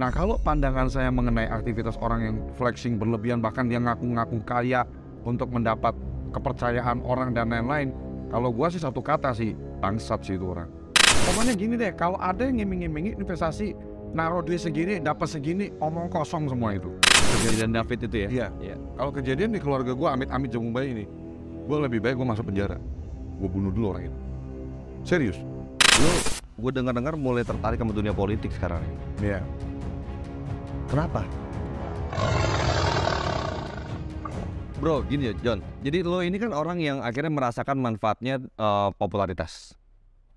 Nah kalau pandangan saya mengenai aktivitas orang yang flexing berlebihan bahkan dia ngaku-ngaku kaya untuk mendapat kepercayaan orang dan lain-lain, kalau gua sih satu kata sih bangsat sih itu orang. Pokoknya gini deh, kalau ada yang ngiming ngiming investasi naruh duit segini dapat segini omong kosong semua itu kejadian David itu ya iya ya. kalau kejadian di keluarga gua Amit Amit bayi ini gua lebih baik gua masuk penjara gua bunuh dulu orang itu serius lu gue dengar dengar mulai tertarik sama dunia politik sekarang iya yeah. Kenapa? Bro, gini ya John. Jadi lo ini kan orang yang akhirnya merasakan manfaatnya uh, popularitas.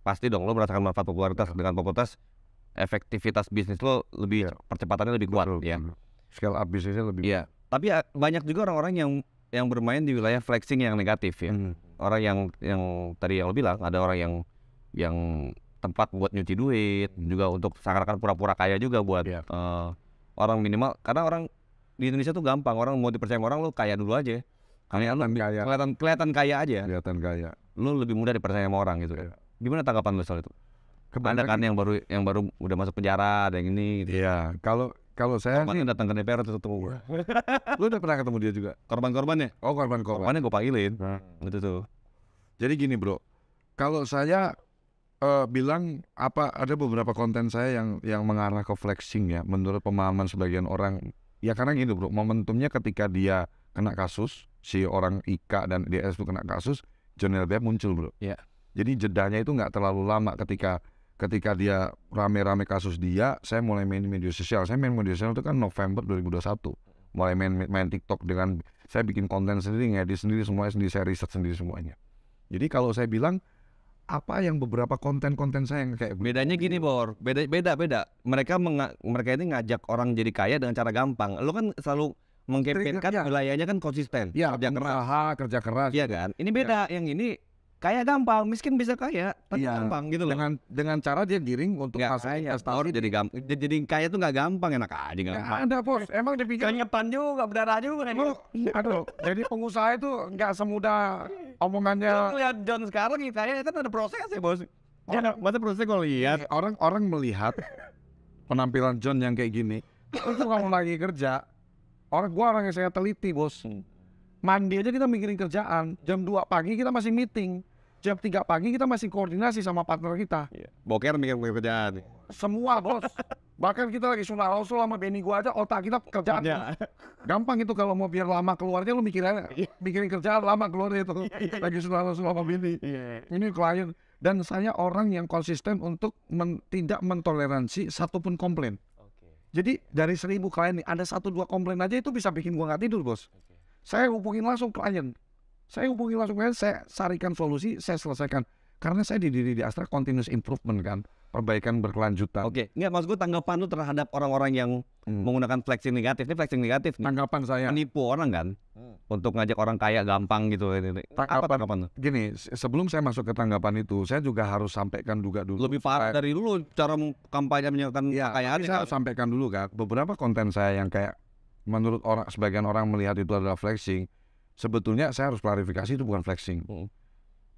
Pasti dong lo merasakan manfaat popularitas dengan popularitas efektivitas bisnis lo lebih iya. percepatannya lebih kuat Betul. ya. Scale up bisnisnya lebih. Iya. Tapi eh, banyak juga orang-orang yang yang bermain di wilayah flexing yang negatif ya. Hmm. Orang yang yang tadi yang lo bilang ada orang yang yang tempat buat nyuci duit hmm. juga untuk seakan pura-pura kaya juga buat yeah. Iya. uh, orang minimal karena orang di Indonesia tuh gampang orang mau dipercaya orang lu kaya dulu aja kaya lu kaya. kelihatan kelihatan kaya aja kelihatan kaya lu lebih mudah dipercaya sama orang gitu ya. gimana tanggapan lu soal itu Kebanyakan ada kan yang baru yang baru udah masuk penjara ada yang ini gitu. iya kalau kalau saya Korban datang ke DPR itu ketemu iya. gue. lu udah pernah ketemu dia juga? Korban-korbannya? Oh korban-korban. Korbannya gue panggilin. Nah. Gitu tuh. Jadi gini bro, kalau saya uh, bilang apa ada beberapa konten saya yang yang mengarah ke flexing ya menurut pemahaman sebagian orang ya karena gitu bro momentumnya ketika dia kena kasus si orang Ika dan DS itu kena kasus Jonel muncul bro ya. jadi jedanya itu nggak terlalu lama ketika ketika dia rame-rame kasus dia saya mulai main media sosial saya main media sosial itu kan November 2021 mulai main main TikTok dengan saya bikin konten sendiri ngedit sendiri semuanya sendiri saya riset sendiri semuanya jadi kalau saya bilang apa yang beberapa konten-konten saya yang kayak bedanya gini Bor beda beda beda mereka menga, mereka ini ngajak orang jadi kaya dengan cara gampang lo kan selalu mengkampanyekan ya. wilayahnya kan konsisten ya, kerja keras usaha, kerja keras iya kan ini ya. beda ya. yang ini kaya gampang miskin bisa kaya tapi ya. gampang gitu loh dengan dengan cara dia giring untuk nggak hasil kaya, investasi jadi gampang jadi kaya itu nggak gampang enak aja nggak gampang ada bos emang dipikir panjang juga berdarah juga kan aduh jadi pengusaha itu nggak semudah omongannya lihat John sekarang kayaknya itu ada proses ya bos Ya, orang, masa proses kalau lihat iya, orang-orang melihat penampilan John yang kayak gini, itu kalau lagi kerja, orang gua orang yang saya teliti bos. Hmm. Mandi aja kita mikirin kerjaan, jam 2 pagi kita masih meeting jam 3 pagi kita masih koordinasi sama partner kita. Yeah. Boker mikir kerjaan. Semua bos. Bahkan kita lagi sunnah rasul sama Benny gua aja otak kita kerjaan. Yeah. Gampang itu kalau mau biar lama keluarnya lu mikirin iya. mikirin kerjaan lama keluar itu. Yeah, iya, iya. Lagi sunnah rasul sama Benny. Yeah. Ini klien dan saya orang yang konsisten untuk men tidak mentoleransi satupun komplain. Jadi dari seribu klien nih, ada satu dua komplain aja itu bisa bikin gua nggak tidur bos. Okay. Saya hubungin langsung klien saya hubungi langsung saya carikan solusi, saya selesaikan. Karena saya di diri di Astra continuous improvement kan, perbaikan berkelanjutan. Oke, nggak maksud gue tanggapan lu terhadap orang-orang yang hmm. menggunakan flexing negatif, ini flexing negatif nih. Tanggapan saya. Menipu orang kan, hmm. untuk ngajak orang kaya gampang gitu. Tanggapan, Apa tanggapan Gini, sebelum saya masuk ke tanggapan itu, saya juga harus sampaikan juga dulu. Lebih parah dari dulu cara kampanye menyatakan ya, kekayaan. Saya kan? sampaikan dulu kan, beberapa konten saya yang kayak menurut orang sebagian orang melihat itu adalah flexing Sebetulnya saya harus klarifikasi itu bukan flexing. Hmm.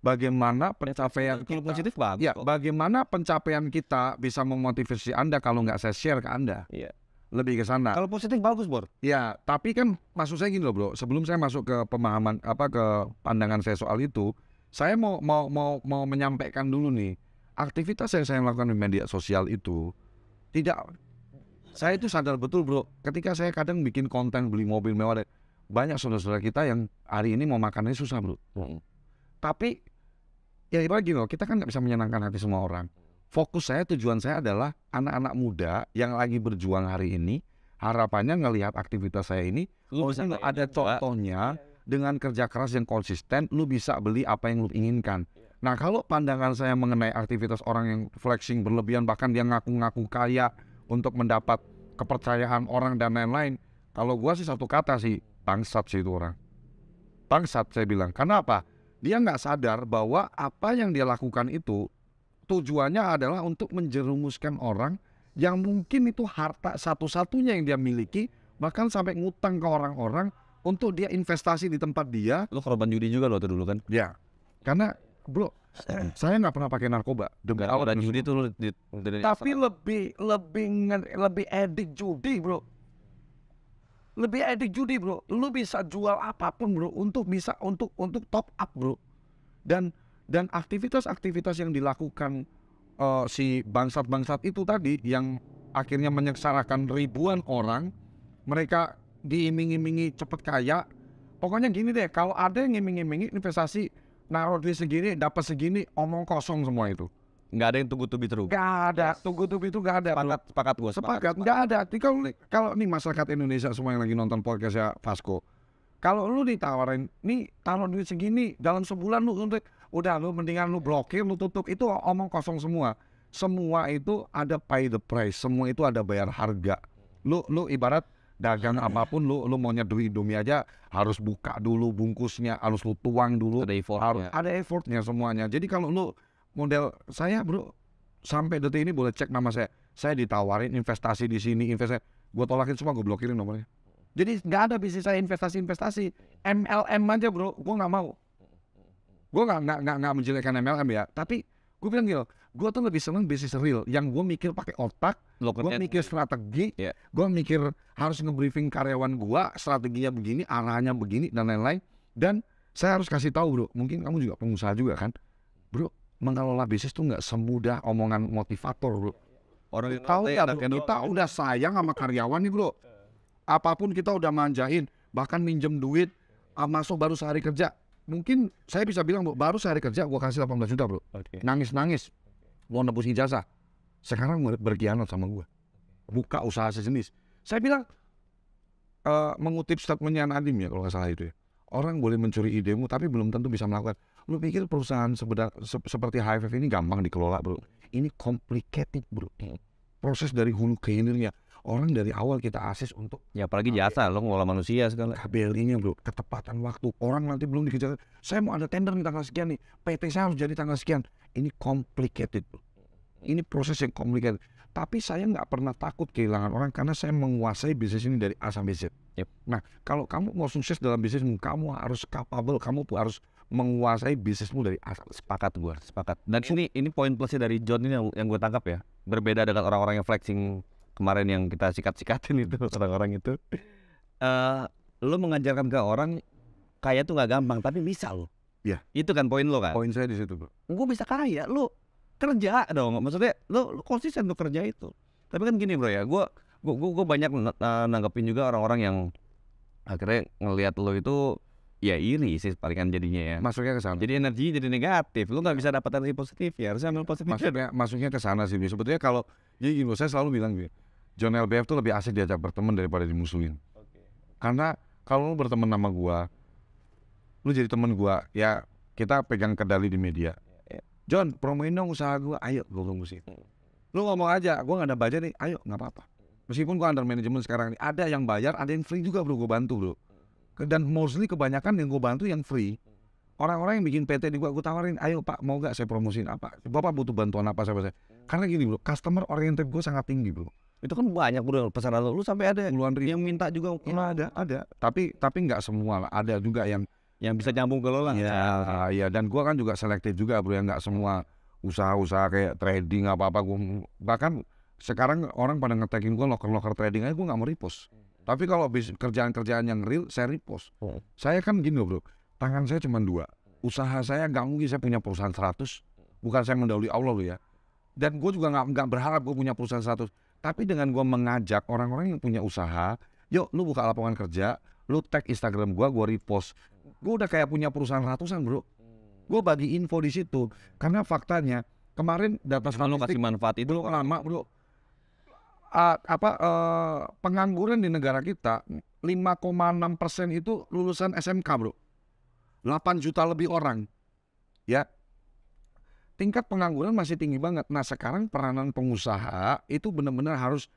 Bagaimana pencapaian kita, positif banget. Ya, bagaimana pencapaian kita bisa memotivasi Anda kalau nggak saya share ke Anda? Iya. Lebih ke sana. Kalau positif bagus, bro. Ya, tapi kan maksud saya gini loh, Bro. Sebelum saya masuk ke pemahaman apa ke pandangan saya soal itu, saya mau mau mau mau menyampaikan dulu nih aktivitas yang saya lakukan di media sosial itu tidak saya itu sadar betul bro ketika saya kadang bikin konten beli mobil mewah banyak saudara-saudara kita yang hari ini mau makannya susah bro. Hmm. Tapi ya itu lagi loh, kita kan nggak bisa menyenangkan hati semua orang. Fokus saya, tujuan saya adalah anak-anak muda yang lagi berjuang hari ini, harapannya ngelihat aktivitas saya ini, lu oh, bisa ada gitu, contohnya iya, iya. dengan kerja keras yang konsisten, lu bisa beli apa yang lu inginkan. Nah kalau pandangan saya mengenai aktivitas orang yang flexing berlebihan bahkan dia ngaku-ngaku kaya untuk mendapat kepercayaan orang dan lain-lain, kalau gua sih satu kata sih Bangsat sih itu orang. Bangsat saya bilang. Karena apa? Dia nggak sadar bahwa apa yang dia lakukan itu tujuannya adalah untuk menjerumuskan orang yang mungkin itu harta satu-satunya yang dia miliki bahkan sampai ngutang ke orang-orang untuk dia investasi di tempat dia. Lo korban judi juga lo dulu kan? Ya, karena bro, saya nggak pernah pakai narkoba. Dengan dan judi Di, Tapi lebih lebih lebih edik judi bro lebih edik judi bro lu bisa jual apapun bro untuk bisa untuk untuk top up bro dan dan aktivitas-aktivitas yang dilakukan uh, si bangsat-bangsat itu tadi yang akhirnya menyengsarakan ribuan orang mereka diiming-imingi cepet kaya pokoknya gini deh kalau ada yang ngiming imingi investasi naruh di segini dapat segini omong kosong semua itu nggak ada yang tunggu tubi terus nggak ada yes. tunggu tubi itu nggak ada sepakat sepakat gue sepakat nggak ada kalau nih kalau nih masyarakat Indonesia semua yang lagi nonton podcast ya Vasco kalau lu ditawarin nih taruh duit segini dalam sebulan lu untuk udah lu mendingan lu blokir lu tutup itu omong kosong semua semua itu ada pay the price semua itu ada bayar harga lu lu ibarat dagang apapun lu lu mau nyeduh indomie aja harus buka dulu bungkusnya harus lu tuang dulu ada effortnya ada effortnya semuanya jadi kalau lu model saya bro sampai detik ini boleh cek nama saya saya ditawarin investasi di sini investasi gue tolakin semua gue blokirin nomornya jadi nggak ada bisnis saya investasi investasi MLM aja bro gue nggak mau gue nggak nggak nggak nggak menjelekkan MLM ya tapi gue bilang gitu gue tuh lebih seneng bisnis real yang gue mikir pakai otak gue mikir strategi yeah. gue mikir harus ngebriefing karyawan gue strateginya begini arahnya begini dan lain-lain dan saya harus kasih tahu bro mungkin kamu juga pengusaha juga kan bro mengelola bisnis tuh nggak semudah omongan motivator bro. Orang tahu ya kita udah sayang sama karyawan nih bro. Apapun kita udah manjain, bahkan minjem duit, ah, masuk baru sehari kerja. Mungkin saya bisa bilang bro, baru sehari kerja gua kasih 18 juta bro. Nangis-nangis, mau nebus ijazah. Sekarang berkhianat sama gua. Buka usaha sejenis. Saya bilang, uh, mengutip statementnya Nadim ya kalau nggak salah itu ya orang boleh mencuri idemu tapi belum tentu bisa melakukan. Lu pikir perusahaan sebeda, se seperti HFF ini gampang dikelola, Bro? Ini complicated, Bro. Proses dari hulu ke hilirnya. Orang dari awal kita asis untuk ya apalagi jasa lo ngelola manusia segala. kbl nya Bro, ketepatan waktu. Orang nanti belum dikejar. Saya mau ada tender nih tanggal sekian nih. PT saya harus jadi tanggal sekian. Ini complicated, Bro. Ini proses yang complicated. Tapi saya nggak pernah takut kehilangan orang karena saya menguasai bisnis ini dari A sampai Z Yep. Nah, kalau kamu mau sukses dalam bisnismu, kamu harus capable, kamu harus menguasai bisnismu dari asal. Sepakat gue, sepakat. Dan sini, ini ini poin plusnya dari John ini yang, yang gue tangkap ya. Berbeda dengan orang-orang yang flexing kemarin yang kita sikat-sikatin itu orang-orang itu. Uh, eh, lo mengajarkan ke orang kaya tuh nggak gampang, tapi bisa lo. Iya. Itu kan poin lo kan. Poin saya di situ, Bro. Gue bisa kaya, lo kerja dong. Maksudnya lo, lo konsisten lo kerja itu. Tapi kan gini, Bro ya. Gue gue gue, gue banyak nanggapin nanggepin juga orang-orang yang akhirnya ngelihat lo itu ya iri sih palingan jadinya ya masuknya ke sana jadi energi jadi negatif lo nggak bisa dapat energi positif ya harusnya ambil positif maksudnya masuknya ke sana sih sebetulnya kalau jadi gini saya selalu bilang gitu John LBF tuh lebih asik diajak berteman daripada dimusuhin okay. karena kalau lo berteman sama gua lu jadi teman gua ya kita pegang kendali di media ya. John promoin dong usaha gua ayo gua promosi hmm. lu ngomong aja gua nggak ada budget nih ayo nggak apa-apa Meskipun gua under management sekarang ini ada yang bayar, ada yang free juga bro, gua bantu bro. Dan mostly kebanyakan yang gua bantu yang free. Orang-orang yang bikin PT di gua gua tawarin, ayo pak mau gak saya promosiin apa? Bapak butuh bantuan apa saya? Karena gini bro, customer oriented gue sangat tinggi bro. Itu kan banyak bro pesanan lo, lu sampai ada puluhan ribu. yang minta juga. Ya, nah, ada, ada. Tapi tapi nggak semua lah, ada juga yang yang bisa nyambung ke lo lah. Iya, iya. Dan gua kan juga selektif juga bro, yang nggak semua usaha-usaha kayak trading apa apa gue bahkan sekarang orang pada ngetakin gue locker locker trading aja gue nggak mau repost hmm, hmm. tapi kalau kerjaan-kerjaan yang real saya repost hmm. saya kan gini loh bro tangan saya cuma dua usaha saya nggak mungkin saya punya perusahaan 100 bukan saya mendahului Allah loh ya dan gue juga nggak nggak berharap gue punya perusahaan 100 tapi dengan gue mengajak orang-orang yang punya usaha yuk lu buka lapangan kerja lu tag Instagram gue gue repost gue udah kayak punya perusahaan ratusan bro hmm. gue bagi info di situ karena faktanya kemarin data statistik, kasih manfaat itu lama bro uh, apa uh, pengangguran di negara kita 5,6 persen itu lulusan SMK bro 8 juta lebih orang ya tingkat pengangguran masih tinggi banget nah sekarang peranan pengusaha itu benar-benar harus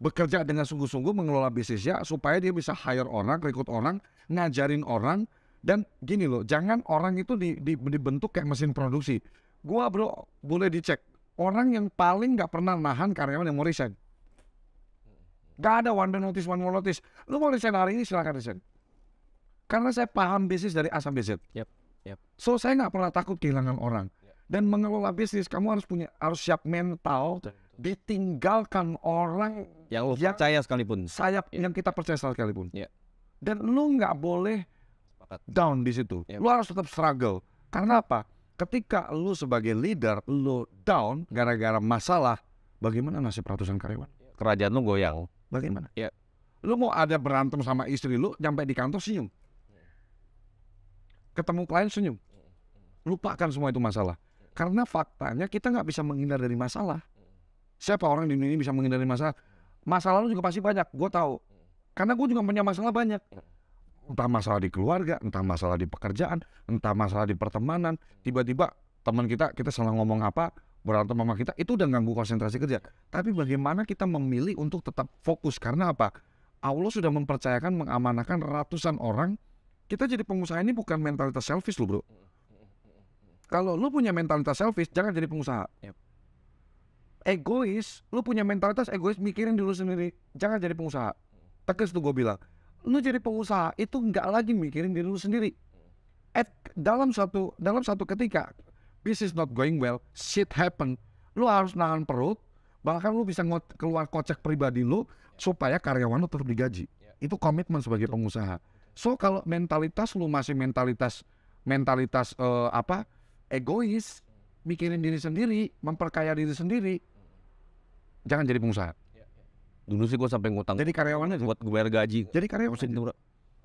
bekerja dengan sungguh-sungguh mengelola bisnisnya supaya dia bisa hire orang rekrut orang ngajarin orang dan gini loh jangan orang itu di, di, dibentuk kayak mesin produksi gua bro boleh dicek orang yang paling nggak pernah nahan karyawan yang mau resign Gak ada one man notice, one more notice. Lu mau resign hari ini silahkan resign. Karena saya paham bisnis dari asam sampai Z. Yep, yep. So saya nggak pernah takut kehilangan orang. Dan mengelola bisnis kamu harus punya harus siap mental ditinggalkan orang yang lu yang percaya sekalipun. Sayap yep. yang kita percaya sekalipun. Yep. Dan lu nggak boleh Sepakat. down di situ. Yep. Lu harus tetap struggle. Karena apa? Ketika lu sebagai leader lu down gara-gara masalah, bagaimana nasib ratusan karyawan? Kerajaan lu goyang Bagaimana? Ya. Lu mau ada berantem sama istri lu, sampai di kantor senyum. Ketemu klien senyum. Lupakan semua itu masalah. Karena faktanya kita nggak bisa menghindar dari masalah. Siapa orang di dunia ini bisa menghindari masalah? Masalah lu juga pasti banyak, gue tahu. Karena gue juga punya masalah banyak. Entah masalah di keluarga, entah masalah di pekerjaan, entah masalah di pertemanan. Tiba-tiba teman kita, kita salah ngomong apa, berantem sama kita itu udah ganggu konsentrasi kerja iya. tapi bagaimana kita memilih untuk tetap fokus karena apa Allah sudah mempercayakan mengamanahkan ratusan orang kita jadi pengusaha ini bukan mentalitas selfish lo bro kalau lu punya mentalitas selfish jangan jadi pengusaha egois lu punya mentalitas egois mikirin dulu sendiri jangan jadi pengusaha tegas tuh gue bilang lu jadi pengusaha itu nggak lagi mikirin diri lu sendiri At, dalam satu dalam satu ketika Business not going well, shit happen. Lu harus nahan perut, bahkan lu bisa keluar kocek pribadi lu supaya karyawan lu tetap digaji. Ya. Itu komitmen sebagai pengusaha. So kalau mentalitas lu masih mentalitas mentalitas uh, apa egois, mikirin diri sendiri, memperkaya diri sendiri, jangan jadi pengusaha. Ya, ya. Dulu sih gue sampai ngutang. Jadi karyawannya buat gue bayar gaji. Jadi karyawan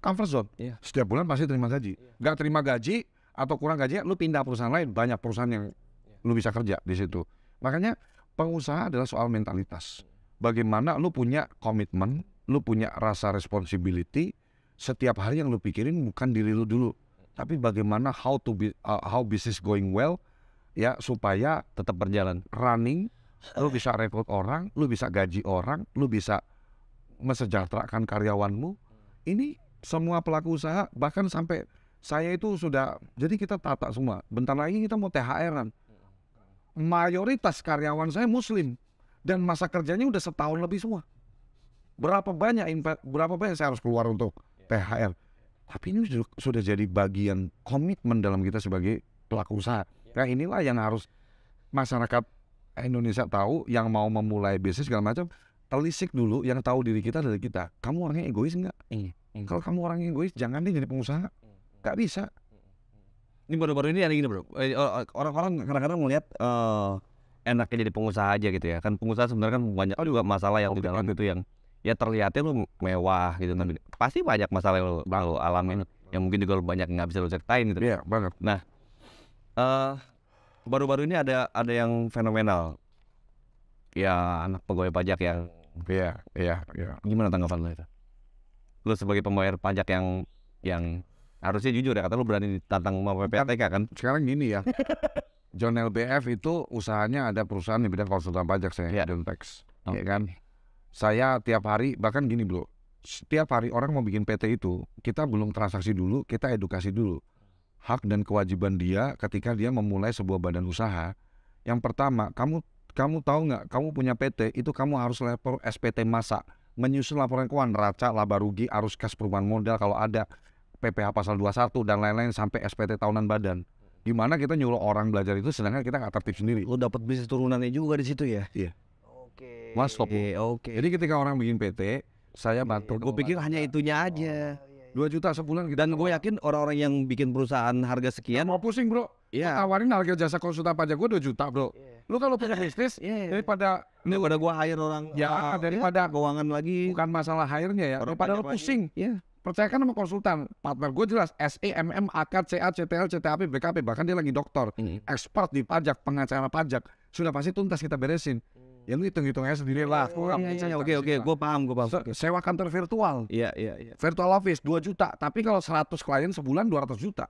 comfort zone. Yeah. Setiap bulan pasti terima gaji. Yeah. Gak terima gaji, atau kurang gajinya lu pindah perusahaan lain banyak perusahaan yang iya. lu bisa kerja di situ makanya pengusaha adalah soal mentalitas iya. bagaimana lu punya komitmen lu punya rasa responsibility setiap hari yang lu pikirin bukan diri lu dulu tapi bagaimana how to be, uh, how business going well ya supaya tetap berjalan running lu bisa rekrut orang lu bisa gaji orang lu bisa mesejahterakan karyawanmu hmm. ini semua pelaku usaha bahkan sampai saya itu sudah jadi kita tata semua. Bentar lagi kita mau THR-an. Mayoritas karyawan saya muslim dan masa kerjanya udah setahun lebih semua. Berapa banyak berapa banyak saya harus keluar untuk iya. THR. Tapi ini sudah jadi bagian komitmen dalam kita sebagai pelaku usaha. Iya. Nah inilah yang harus masyarakat Indonesia tahu yang mau memulai bisnis segala macam telisik dulu yang tahu diri kita dari kita. Kamu orangnya egois enggak? Iya, Kalau kamu orangnya egois jangan deh jadi pengusaha. Gak bisa. Ini baru-baru ini ada gini bro. Eh, eh, eh, orang-orang kadang-kadang melihat uh, enaknya jadi pengusaha aja gitu ya. Kan pengusaha sebenarnya kan banyak oh, juga masalah yang oh, di itu yang ya terlihatnya lu mewah gitu tapi kan. hmm. pasti banyak masalah yang lu, lu alamin yang mungkin juga lu banyak nggak bisa lu ceritain gitu. ya banget. Nah, uh, baru-baru ini ada ada yang fenomenal. Ya, anak pegawai pajak yang Iya, yeah, iya, iya. Gimana tanggapan lu itu? Lu sebagai pembayar pajak yang yang harusnya jujur ya kata lu berani ditantang sama PPATK kan sekarang gini ya John LBF itu usahanya ada perusahaan di bidang konsultan pajak saya yeah. John Tax okay. ya kan saya tiap hari bahkan gini bro setiap hari orang mau bikin PT itu kita belum transaksi dulu kita edukasi dulu hak dan kewajiban dia ketika dia memulai sebuah badan usaha yang pertama kamu kamu tahu nggak kamu punya PT itu kamu harus lapor SPT masa menyusun laporan keuangan neraca laba rugi arus kas perubahan modal kalau ada PPH pasal 21 dan lain-lain sampai SPT tahunan badan. Di hmm. mana kita nyuruh orang belajar itu sedangkan kita nggak tertib sendiri. Lu dapat bisnis turunannya juga di situ ya? Iya. Oke. Mas stop. Iya, oke. Okay. Jadi ketika orang bikin PT, saya iya, iya, bantu. Gue pikir hanya itunya oh, aja. Dua oh, iya, iya. juta sebulan gitu. Dan gue yakin orang-orang yang bikin perusahaan harga sekian mau pusing, Bro. Iya. Yeah. Tawarin harga jasa konsultan pajak gue dua juta, Bro. Yeah. Lu kalau punya bisnis yeah, yeah. daripada ini udah gua hire orang ya oh, daripada ya? keuangan lagi. Bukan masalah hire-nya ya, orang daripada lu pusing. Iya. Yeah percayakan sama konsultan partner gue jelas S A e A M M C C C L T A P B K P bahkan dia lagi doktor hmm. expert di pajak pengacara pajak sudah pasti tuntas kita beresin hmm. ya lu hitung aja sendiri lah iya, iya, iya, oke oke gue paham gue paham Se sewa kantor virtual iya yeah, iya yeah, yeah. virtual office dua juta tapi kalau seratus klien sebulan dua ratus juta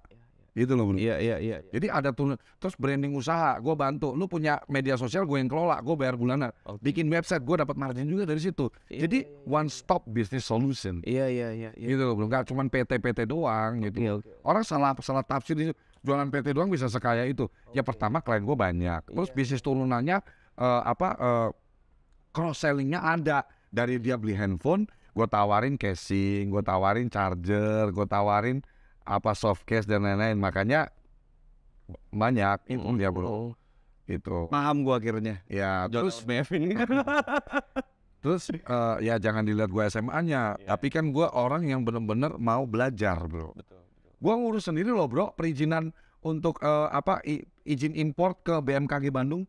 Gitu loh bro. Iya iya iya. iya. Jadi ada tuh terus branding usaha, gue bantu. Lu punya media sosial gue yang kelola, gue bayar bulanan. Okay. Bikin website gue dapat margin juga dari situ. Iya, Jadi iya, iya. one stop business solution. Iya iya, iya iya. Gitu loh bro. Gak cuman PT PT doang gitu. Okay, Orang salah salah tafsir di jualan PT doang bisa sekaya itu. Okay. Ya pertama klien gue banyak. Terus bisnis turunannya uh, apa uh, eh, cross sellingnya ada dari dia beli handphone, gue tawarin casing, gue tawarin charger, gue tawarin apa soft case dan lain-lain makanya banyak mm, ya bro oh. itu paham gua akhirnya ya terus ini terus uh, ya jangan dilihat gua SMA-nya yeah. tapi kan gua orang yang benar-benar mau belajar bro betul, betul. gua ngurus sendiri loh bro perizinan untuk uh, apa izin import ke BMKG Bandung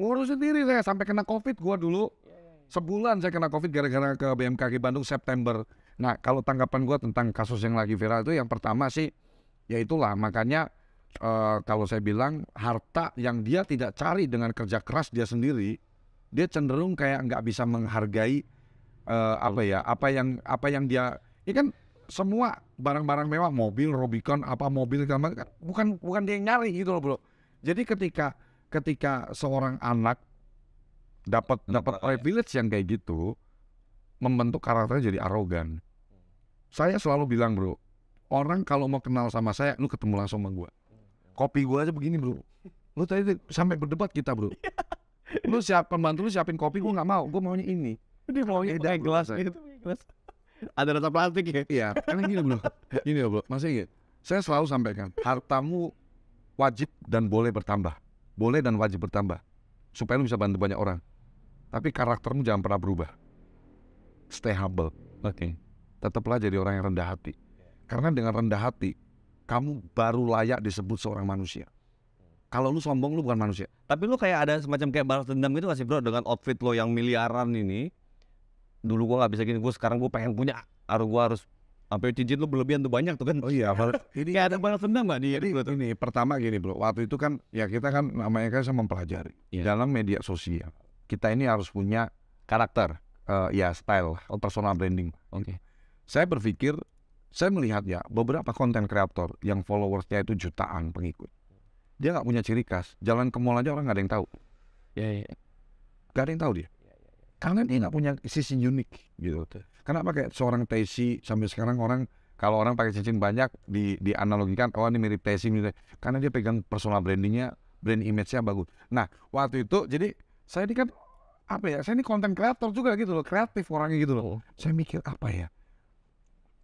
ngurus sendiri saya sampai kena covid gua dulu iya, iya, iya. sebulan saya kena covid gara-gara ke BMKG Bandung September Nah, kalau tanggapan gue tentang kasus yang lagi viral itu yang pertama sih, ya itulah makanya uh, kalau saya bilang harta yang dia tidak cari dengan kerja keras dia sendiri, dia cenderung kayak nggak bisa menghargai uh, apa ya, apa yang apa yang dia ini ya kan semua barang-barang mewah, mobil, robicon apa mobil kan bukan bukan dia yang nyari gitu loh, Bro. Jadi ketika ketika seorang anak dapat dapat ya? privilege yang kayak gitu, membentuk karakternya jadi arogan saya selalu bilang bro, orang kalau mau kenal sama saya, lu ketemu langsung sama gua Kopi gua aja begini bro. Lu tadi sampai berdebat kita bro. Lu siap pembantu lu siapin kopi, gua nggak mau, gua maunya ini. Dia maunya Beda, pakai gelas gitu, Ada rasa plastik ya? Iya, karena gini bro, gini bro, masih gitu. Saya selalu sampaikan, hartamu wajib dan boleh bertambah. Boleh dan wajib bertambah. Supaya lu bisa bantu banyak orang. Tapi karaktermu jangan pernah berubah. Stay humble. Oke. Okay tetaplah jadi orang yang rendah hati. Karena dengan rendah hati, kamu baru layak disebut seorang manusia. Kalau lu sombong lu bukan manusia. Tapi lu kayak ada semacam kayak balas dendam gitu sih bro dengan outfit lo yang miliaran ini. Dulu gua nggak bisa gini, gua sekarang gua pengen punya. Aru gua harus sampai cincin lu berlebihan tuh banyak tuh kan. Oh iya, ini kayak ada balas dendam gak nih? Ini, ini pertama gini bro, waktu itu kan ya kita kan namanya kan sama mempelajari yeah. dalam media sosial. Kita ini harus punya karakter, uh, ya style, personal branding. Oke. Okay saya berpikir, saya melihat ya beberapa konten kreator yang followersnya itu jutaan pengikut. Dia nggak punya ciri khas. Jalan ke mall aja orang nggak ada yang tahu. Ya, ya. ya. Gak ada yang tahu dia. Ya, ya, karena dia nggak punya sisi unik gitu. Karena pakai seorang Tesi sampai sekarang orang kalau orang pakai cincin banyak di dianalogikan oh ini mirip Tesi mirip karena dia pegang personal brandingnya brand image-nya bagus. Nah waktu itu jadi saya ini kan apa ya saya ini konten kreator juga gitu loh kreatif orangnya gitu loh. Oh. Saya mikir apa ya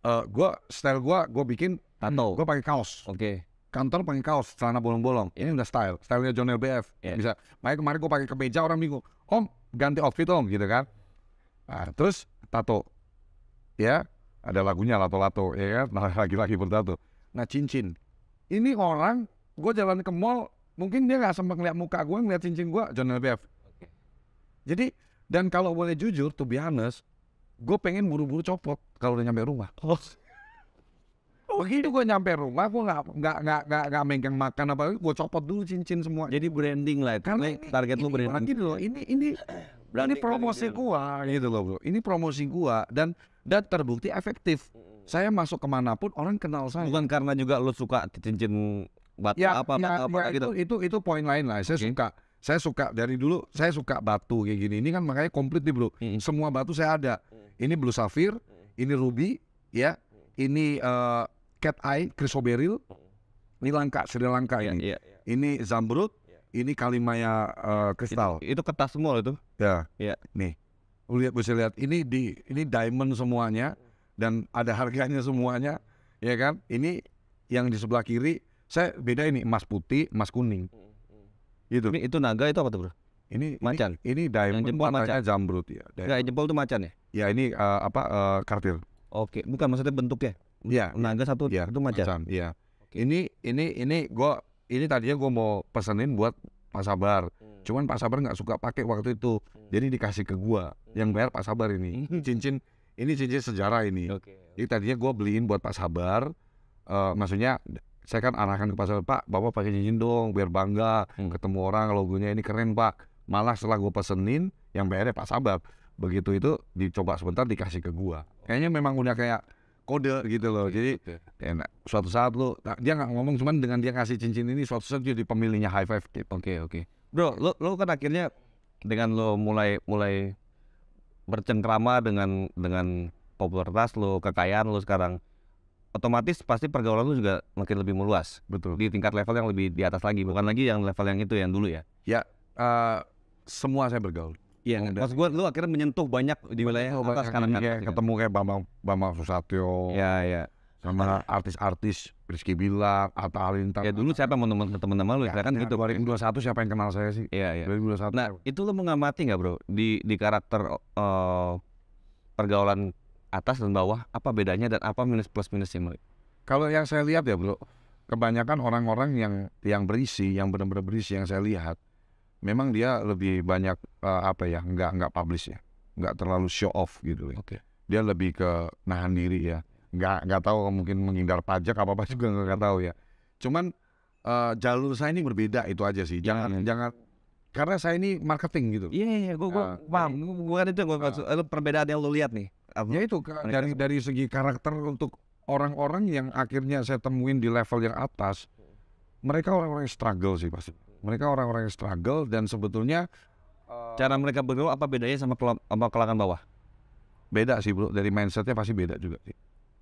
uh, eh, gue style gue gue bikin tato gue pakai kaos oke okay. kantor pakai kaos celana bolong-bolong iya. ini udah style stylenya John LBF yeah. bisa makanya kemarin gue pakai kemeja orang minggu om ganti outfit om gitu kan nah, terus tato ya ada lagunya lato-lato ya kan nah, lagi-lagi bertato nah cincin ini orang gue jalan ke mall mungkin dia nggak sempat ngeliat muka gue ngeliat cincin gue John LBF jadi dan kalau boleh jujur to be honest gue pengen buru-buru copot kalau udah nyampe rumah. Oh. Begitu gue nyampe rumah, gue gak, gak, gak, gak, gak megang makan apa, gue copot dulu cincin semua. Jadi branding lah, karena ini, target ini, lu branding. ini loh, ini ini branding ini promosi gua gitu loh bro. Ini promosi gua dan dan terbukti efektif. Hmm. Saya masuk kemanapun orang kenal saya. Bukan karena juga lu suka cincin batu ya, apa, ya, apa, ya, apa ya, gitu. Itu itu, itu poin lain lah. Saya okay. suka saya suka dari dulu saya suka batu kayak gini ini kan makanya komplit nih bro hmm. semua batu saya ada mm. ini blue sapphire mm. ini ruby ya mm. ini uh, cat eye chrysoberyl ini langka Sri langka ya, ini iya. ini zamrud iya. ini kalimaya uh, kristal itu, itu kertas semua itu ya ya. nih lihat bisa lihat ini di ini diamond semuanya dan ada harganya semuanya ya kan ini yang di sebelah kiri saya beda ini emas putih emas kuning Gitu. Ini itu naga itu apa tuh, Bro? Ini macan. Ini, ini diamond yang jempol macan. Zambrut, ya. Enggak, jempol itu macan ya? Ya, ini uh, apa uh, kartil. Oke, bukan maksudnya bentuknya. Iya. Naga ya. satu ya, itu macan. Iya. Ini ini ini gua ini tadinya gua mau pesenin buat Pak Sabar. Hmm. Cuman Pak Sabar nggak suka pakai waktu itu. Hmm. Jadi dikasih ke gua. Hmm. Yang bayar Pak Sabar ini. Hmm. Cincin ini cincin sejarah ini. Okay. Jadi tadinya gua beliin buat Pak Sabar. Uh, maksudnya saya kan arahkan ke pasar Pak, Bapak pakai cincin dong biar bangga hmm. ketemu orang logonya ini keren Pak. Malah setelah gue pesenin, yang bayarnya Pak Sabab. Begitu itu dicoba sebentar dikasih ke gua. Kayaknya memang udah kayak kode gitu loh. Jadi enak. Ya, suatu saat lo nah, dia nggak ngomong cuman dengan dia kasih cincin ini suatu saat jadi pemilihnya high five. Oke gitu. oke. Okay, okay. Bro, lo lo kan akhirnya dengan lo mulai mulai bercengkrama dengan dengan popularitas lo, kekayaan lo sekarang otomatis pasti pergaulan lu juga makin lebih meluas. Betul. Di tingkat level yang lebih di atas lagi, bukan lagi yang level yang itu yang dulu ya. Ya, uh, semua saya bergaul. Iya, oh, maksud gue lu akhirnya menyentuh banyak di wilayah oh, atas kanan kanan. Iya, gitu. ketemu kayak Bambang Bambang Susatyo. Iya, iya. Sama artis-artis Rizky Bilar, Atta Halilintar. Ya dulu siapa mau teman teman lu ya, kan gitu. 2021 siapa yang kenal saya sih? Iya, iya. 2021. Nah, itu lu mengamati nggak, Bro? Di di karakter uh, pergaulan atas dan bawah apa bedanya dan apa minus plus minusnya Malik? Kalau yang saya lihat ya bro, kebanyakan orang-orang yang yang berisi, yang benar-benar berisi yang saya lihat, memang dia lebih banyak uh, apa ya, nggak nggak publish ya, nggak terlalu show off gitu. Ya. Okay. Dia lebih ke nahan diri ya, nggak nggak tahu mungkin menghindar pajak apa apa juga nggak tahu ya. Cuman uh, jalur saya ini berbeda itu aja sih. Iya. Jangan yeah. jangan karena saya ini marketing gitu. Iya, iya, yeah, gua gue ah. paham. gua kan itu gua uh, perbedaan yang lo lihat nih ya itu dari dari segi karakter untuk orang-orang yang akhirnya saya temuin di level yang atas mereka orang-orang yang struggle sih pasti mereka orang-orang yang struggle dan sebetulnya eh, cara mereka bergaul apa bedanya sama kelompok sama bawah beda sih bro dari mindsetnya pasti beda juga sih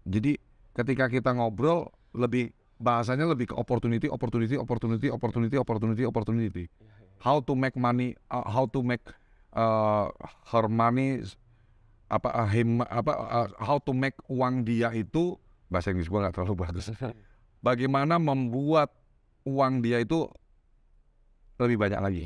jadi ketika kita ngobrol lebih bahasanya lebih ke opportunity opportunity opportunity opportunity opportunity opportunity iya, iya. how to make money uh, how to make uh, her money apa uh, him, apa eh, how to make uang dia itu bahasa Inggris gua nggak terlalu bagus. Bagaimana membuat uang dia itu lebih banyak lagi.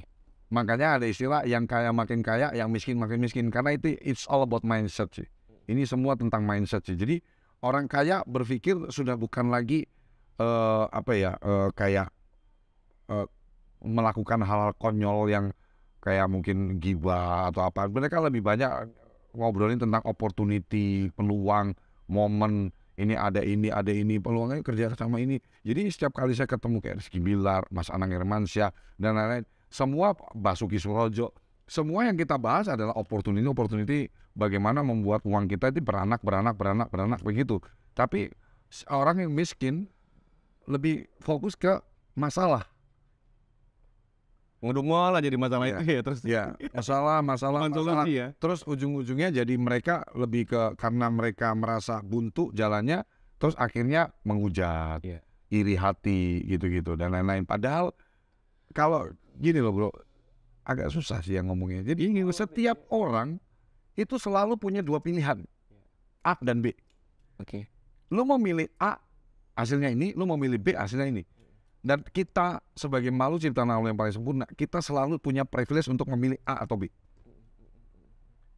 Makanya ada istilah yang kaya makin kaya, yang miskin makin miskin karena itu it's all about mindset sih. Ini semua tentang mindset sih. Jadi orang kaya berpikir sudah bukan lagi uh, apa ya uh, kayak uh, melakukan hal-hal konyol yang kayak mungkin gibah atau apa. Mereka lebih banyak ngobrolin tentang opportunity, peluang, momen, ini ada ini, ada ini, peluangnya kerja sama ini. Jadi setiap kali saya ketemu kayak Rizky Bilar, Mas Anang Hermansyah, dan lain-lain, semua Basuki Surojo, semua yang kita bahas adalah opportunity, opportunity bagaimana membuat uang kita itu beranak, beranak, beranak, beranak, begitu. Tapi orang yang miskin lebih fokus ke masalah ngedumel aja jadi masalah yeah. itu ya terus yeah. masalah masalah, masalah. Ya. terus ujung-ujungnya jadi mereka lebih ke karena mereka merasa buntu jalannya terus akhirnya menghujat yeah. iri hati gitu-gitu dan lain-lain padahal kalau gini loh bro agak susah sih yang ngomongnya jadi ini oh, setiap iya. orang itu selalu punya dua pilihan A dan B oke okay. lu mau milih A hasilnya ini lu mau milih B hasilnya ini dan kita sebagai malu ciptaan Allah yang paling sempurna, kita selalu punya privilege untuk memilih A atau B.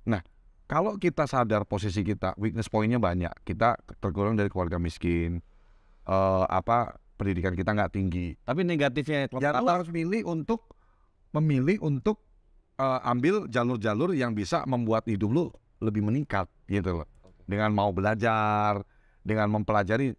Nah, kalau kita sadar posisi kita, weakness pointnya banyak. Kita tergolong dari keluarga miskin, uh, apa pendidikan kita nggak tinggi. Tapi negatifnya ya kita harus milih untuk memilih untuk uh, ambil jalur-jalur yang bisa membuat hidup lu lebih meningkat gitu loh. Dengan mau belajar, dengan mempelajari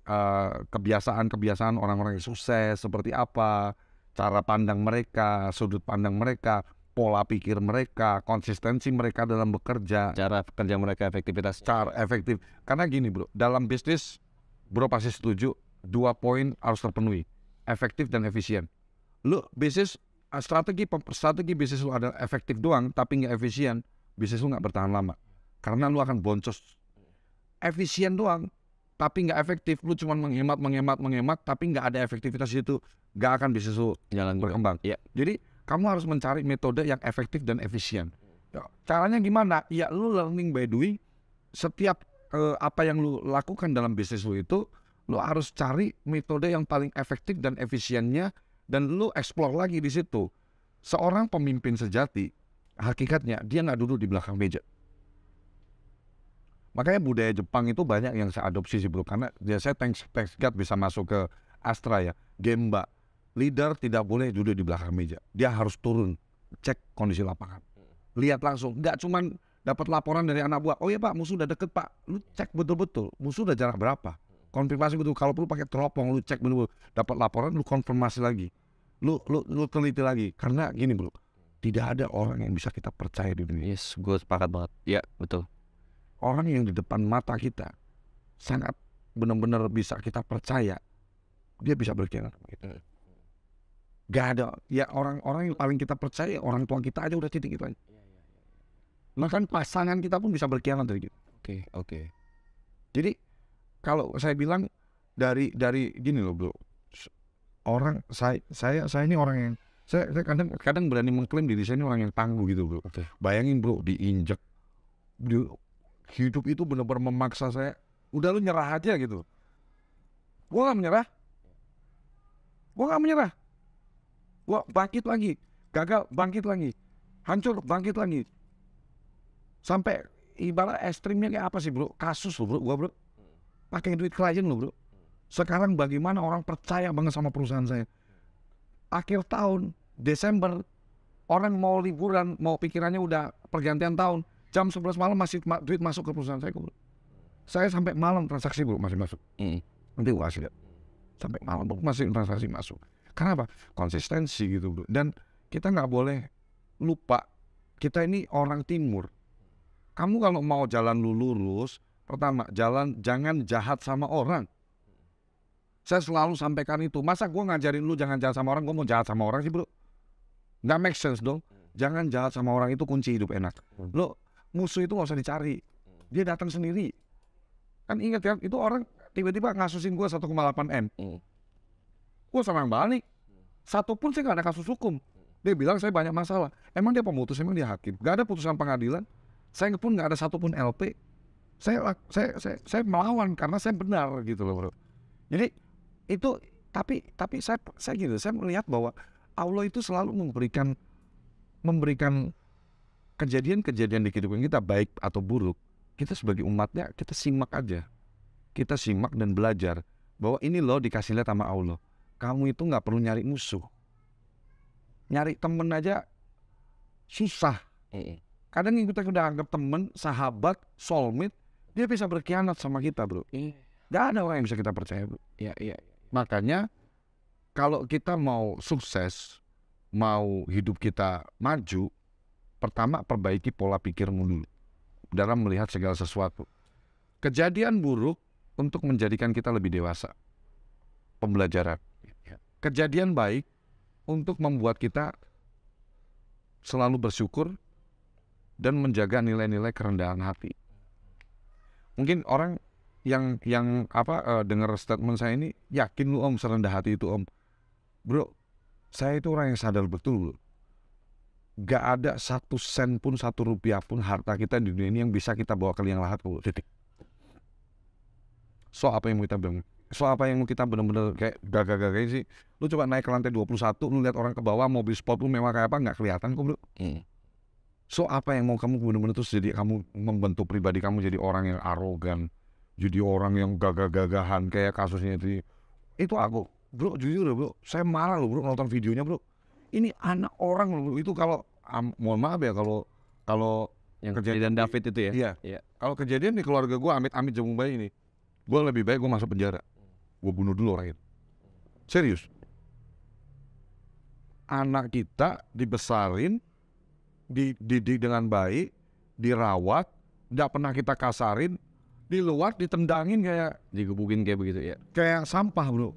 kebiasaan-kebiasaan orang-orang yang sukses seperti apa, cara pandang mereka, sudut pandang mereka, pola pikir mereka, konsistensi mereka dalam bekerja, cara kerja mereka efektivitas, cara efektif. Karena gini bro, dalam bisnis bro pasti setuju dua poin harus terpenuhi, efektif dan efisien. Lu bisnis ah, strategi strategi bisnis lu ada efektif doang tapi nggak efisien, bisnis lu nggak bertahan lama. Karena lu akan boncos. Efisien doang, tapi nggak efektif lu cuma menghemat menghemat menghemat tapi nggak ada efektivitas itu nggak akan bisa su jalan berkembang ya. jadi kamu harus mencari metode yang efektif dan efisien ya, caranya gimana ya lu learning by doing setiap eh, apa yang lu lakukan dalam bisnis lu itu lu harus cari metode yang paling efektif dan efisiennya dan lu explore lagi di situ seorang pemimpin sejati hakikatnya dia nggak duduk di belakang meja Makanya budaya Jepang itu banyak yang saya adopsi sih bro, karena biasanya thanks, thanks God bisa masuk ke Astra ya, Gemba. Leader tidak boleh duduk di belakang meja, dia harus turun, cek kondisi lapangan. Lihat langsung, Gak cuman dapat laporan dari anak buah, oh iya pak musuh udah deket pak, lu cek betul-betul, musuh udah jarak berapa. Konfirmasi betul, kalau perlu pakai teropong, lu cek betul-betul. Dapat laporan, lu konfirmasi lagi. Lu, lu, lu teliti lagi, karena gini bro, tidak ada orang yang bisa kita percaya di dunia. Yes, gue sepakat banget. Ya, betul orang yang di depan mata kita sangat benar-benar bisa kita percaya dia bisa berkhianat gitu. Gak ada ya orang-orang yang paling kita percaya orang tua kita aja udah titik itu aja. Iya, iya, iya, Bahkan pasangan kita pun bisa berkhianat dari gitu. Oke okay, oke. Okay. Jadi kalau saya bilang dari dari gini loh bro orang saya saya saya ini orang yang saya, saya kadang kadang berani mengklaim diri saya ini orang yang tangguh gitu bro. Okay. Bayangin bro diinjak hidup itu benar-benar memaksa saya udah lu nyerah aja gitu gue gak menyerah gue gak menyerah gue bangkit lagi gagal bangkit lagi hancur bangkit lagi sampai ibarat ekstrimnya kayak apa sih bro kasus lo bro gue bro pakai duit klien lo bro sekarang bagaimana orang percaya banget sama perusahaan saya akhir tahun Desember orang mau liburan mau pikirannya udah pergantian tahun jam 11 malam masih ma duit masuk ke perusahaan saya bro. saya sampai malam transaksi bro masih masuk mm. nanti gua kasih sampai malam bro, masih transaksi masuk kenapa konsistensi gitu bro dan kita nggak boleh lupa kita ini orang timur kamu kalau mau jalan lu lurus pertama jalan jangan jahat sama orang saya selalu sampaikan itu masa gue ngajarin lu jangan jahat sama orang gue mau jahat sama orang sih bro nggak make sense dong hmm. jangan jahat sama orang itu kunci hidup enak hmm. lo musuh itu nggak usah dicari hmm. dia datang sendiri kan ingat ya itu orang tiba-tiba ngasusin gue 1,8 m mm. gue sama yang balik hmm. satu pun sih nggak ada kasus hukum hmm. dia bilang saya banyak masalah emang dia pemutus emang dia hakim Gak ada putusan pengadilan saya pun nggak ada satupun LP saya, saya saya saya melawan karena saya benar gitu loh bro jadi itu tapi tapi saya saya gitu saya melihat bahwa Allah itu selalu memberikan memberikan kejadian-kejadian di kehidupan kita baik atau buruk, kita sebagai umatnya kita simak aja. Kita simak dan belajar bahwa ini loh dikasih lihat sama Allah. Kamu itu nggak perlu nyari musuh. Nyari temen aja susah. Kadang yang kita udah anggap temen, sahabat, soulmate, dia bisa berkhianat sama kita bro. Iya. Gak ada orang yang bisa kita percaya bro. Iya, iya, iya. Makanya kalau kita mau sukses, mau hidup kita maju, Pertama, perbaiki pola pikirmu dulu dalam melihat segala sesuatu. Kejadian buruk untuk menjadikan kita lebih dewasa. Pembelajaran. Ya. Kejadian baik untuk membuat kita selalu bersyukur dan menjaga nilai-nilai kerendahan hati. Mungkin orang yang yang apa uh, dengar statement saya ini yakin lu om serendah hati itu om. Bro, saya itu orang yang sadar betul. Bro gak ada satu sen pun satu rupiah pun harta kita di dunia ini yang bisa kita bawa ke liang lahat bu titik so apa yang mau kita bilang so apa yang kita bener-bener kayak gagah-gagah sih lu coba naik ke lantai 21 lu lihat orang ke bawah mobil sport lu mewah kayak apa nggak kelihatan kok bro hmm. so apa yang mau kamu bener-bener terus jadi kamu membentuk pribadi kamu jadi orang yang arogan jadi orang yang gagah-gagahan kayak kasusnya itu itu aku bro jujur ya, bro saya marah loh bro nonton videonya bro ini anak orang loh itu kalau um, mohon maaf ya kalau kalau yang kejadian dan David itu ya. Iya. iya. Kalau kejadian di keluarga gue amit-amit jamu bayi ini, gue lebih baik gue masuk penjara. Gue bunuh dulu orang itu. Serius. Anak kita dibesarin, dididik dengan baik, dirawat, tidak pernah kita kasarin, di luar ditendangin kayak digebukin kayak begitu ya. Kayak sampah, Bro.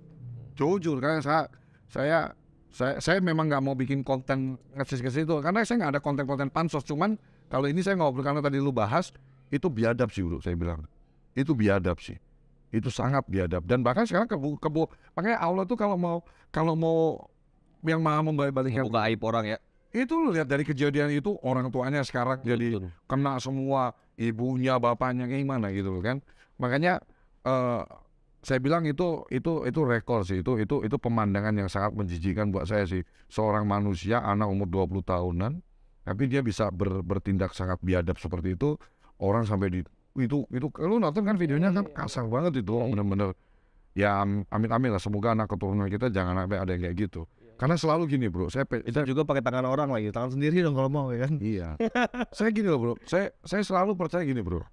Jujur kan saya saya saya saya memang nggak mau bikin konten ngecis ke situ karena saya nggak ada konten-konten pansos cuman kalau ini saya ngobrol karena tadi lu bahas itu biadab sih dulu saya bilang itu biadab sih itu sangat biadab dan bahkan sekarang kebu kebu makanya Allah tuh kalau mau kalau mau yang maha membalik-balikkan buka aib orang ya itu lu lihat dari kejadian itu orang tuanya sekarang Betul. jadi kena semua ibunya bapaknya kayak gimana gitu kan makanya uh, saya bilang itu itu itu rekor sih itu itu itu pemandangan yang sangat menjijikan buat saya sih seorang manusia anak umur 20 tahunan tapi dia bisa ber, bertindak sangat biadab seperti itu orang sampai di itu itu lu nonton kan videonya iya, kan iya. kasar banget itu bener-bener ya Amir Amir lah semoga anak keturunan kita jangan sampai ada yang kayak gitu iya. karena selalu gini bro saya itu juga pakai tangan orang lagi tangan sendiri dong kalau mau ya kan iya saya gini loh bro saya saya selalu percaya gini bro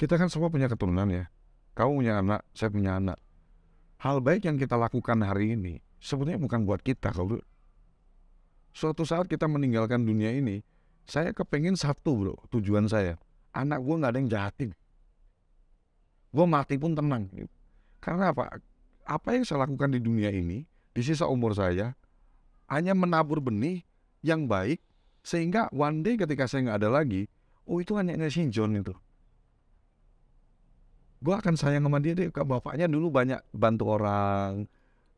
kita kan semua punya keturunan ya Kau punya anak, saya punya anak. Hal baik yang kita lakukan hari ini sebenarnya bukan buat kita, kalau bro. Suatu saat kita meninggalkan dunia ini, saya kepengen satu bro, tujuan saya. Anak gue nggak ada yang jahatin. Gue mati pun tenang. Gitu. Karena apa? Apa yang saya lakukan di dunia ini, di sisa umur saya, hanya menabur benih yang baik, sehingga one day ketika saya nggak ada lagi, oh itu hanya Shin John itu gue akan sayang sama dia deh bapaknya dulu banyak bantu orang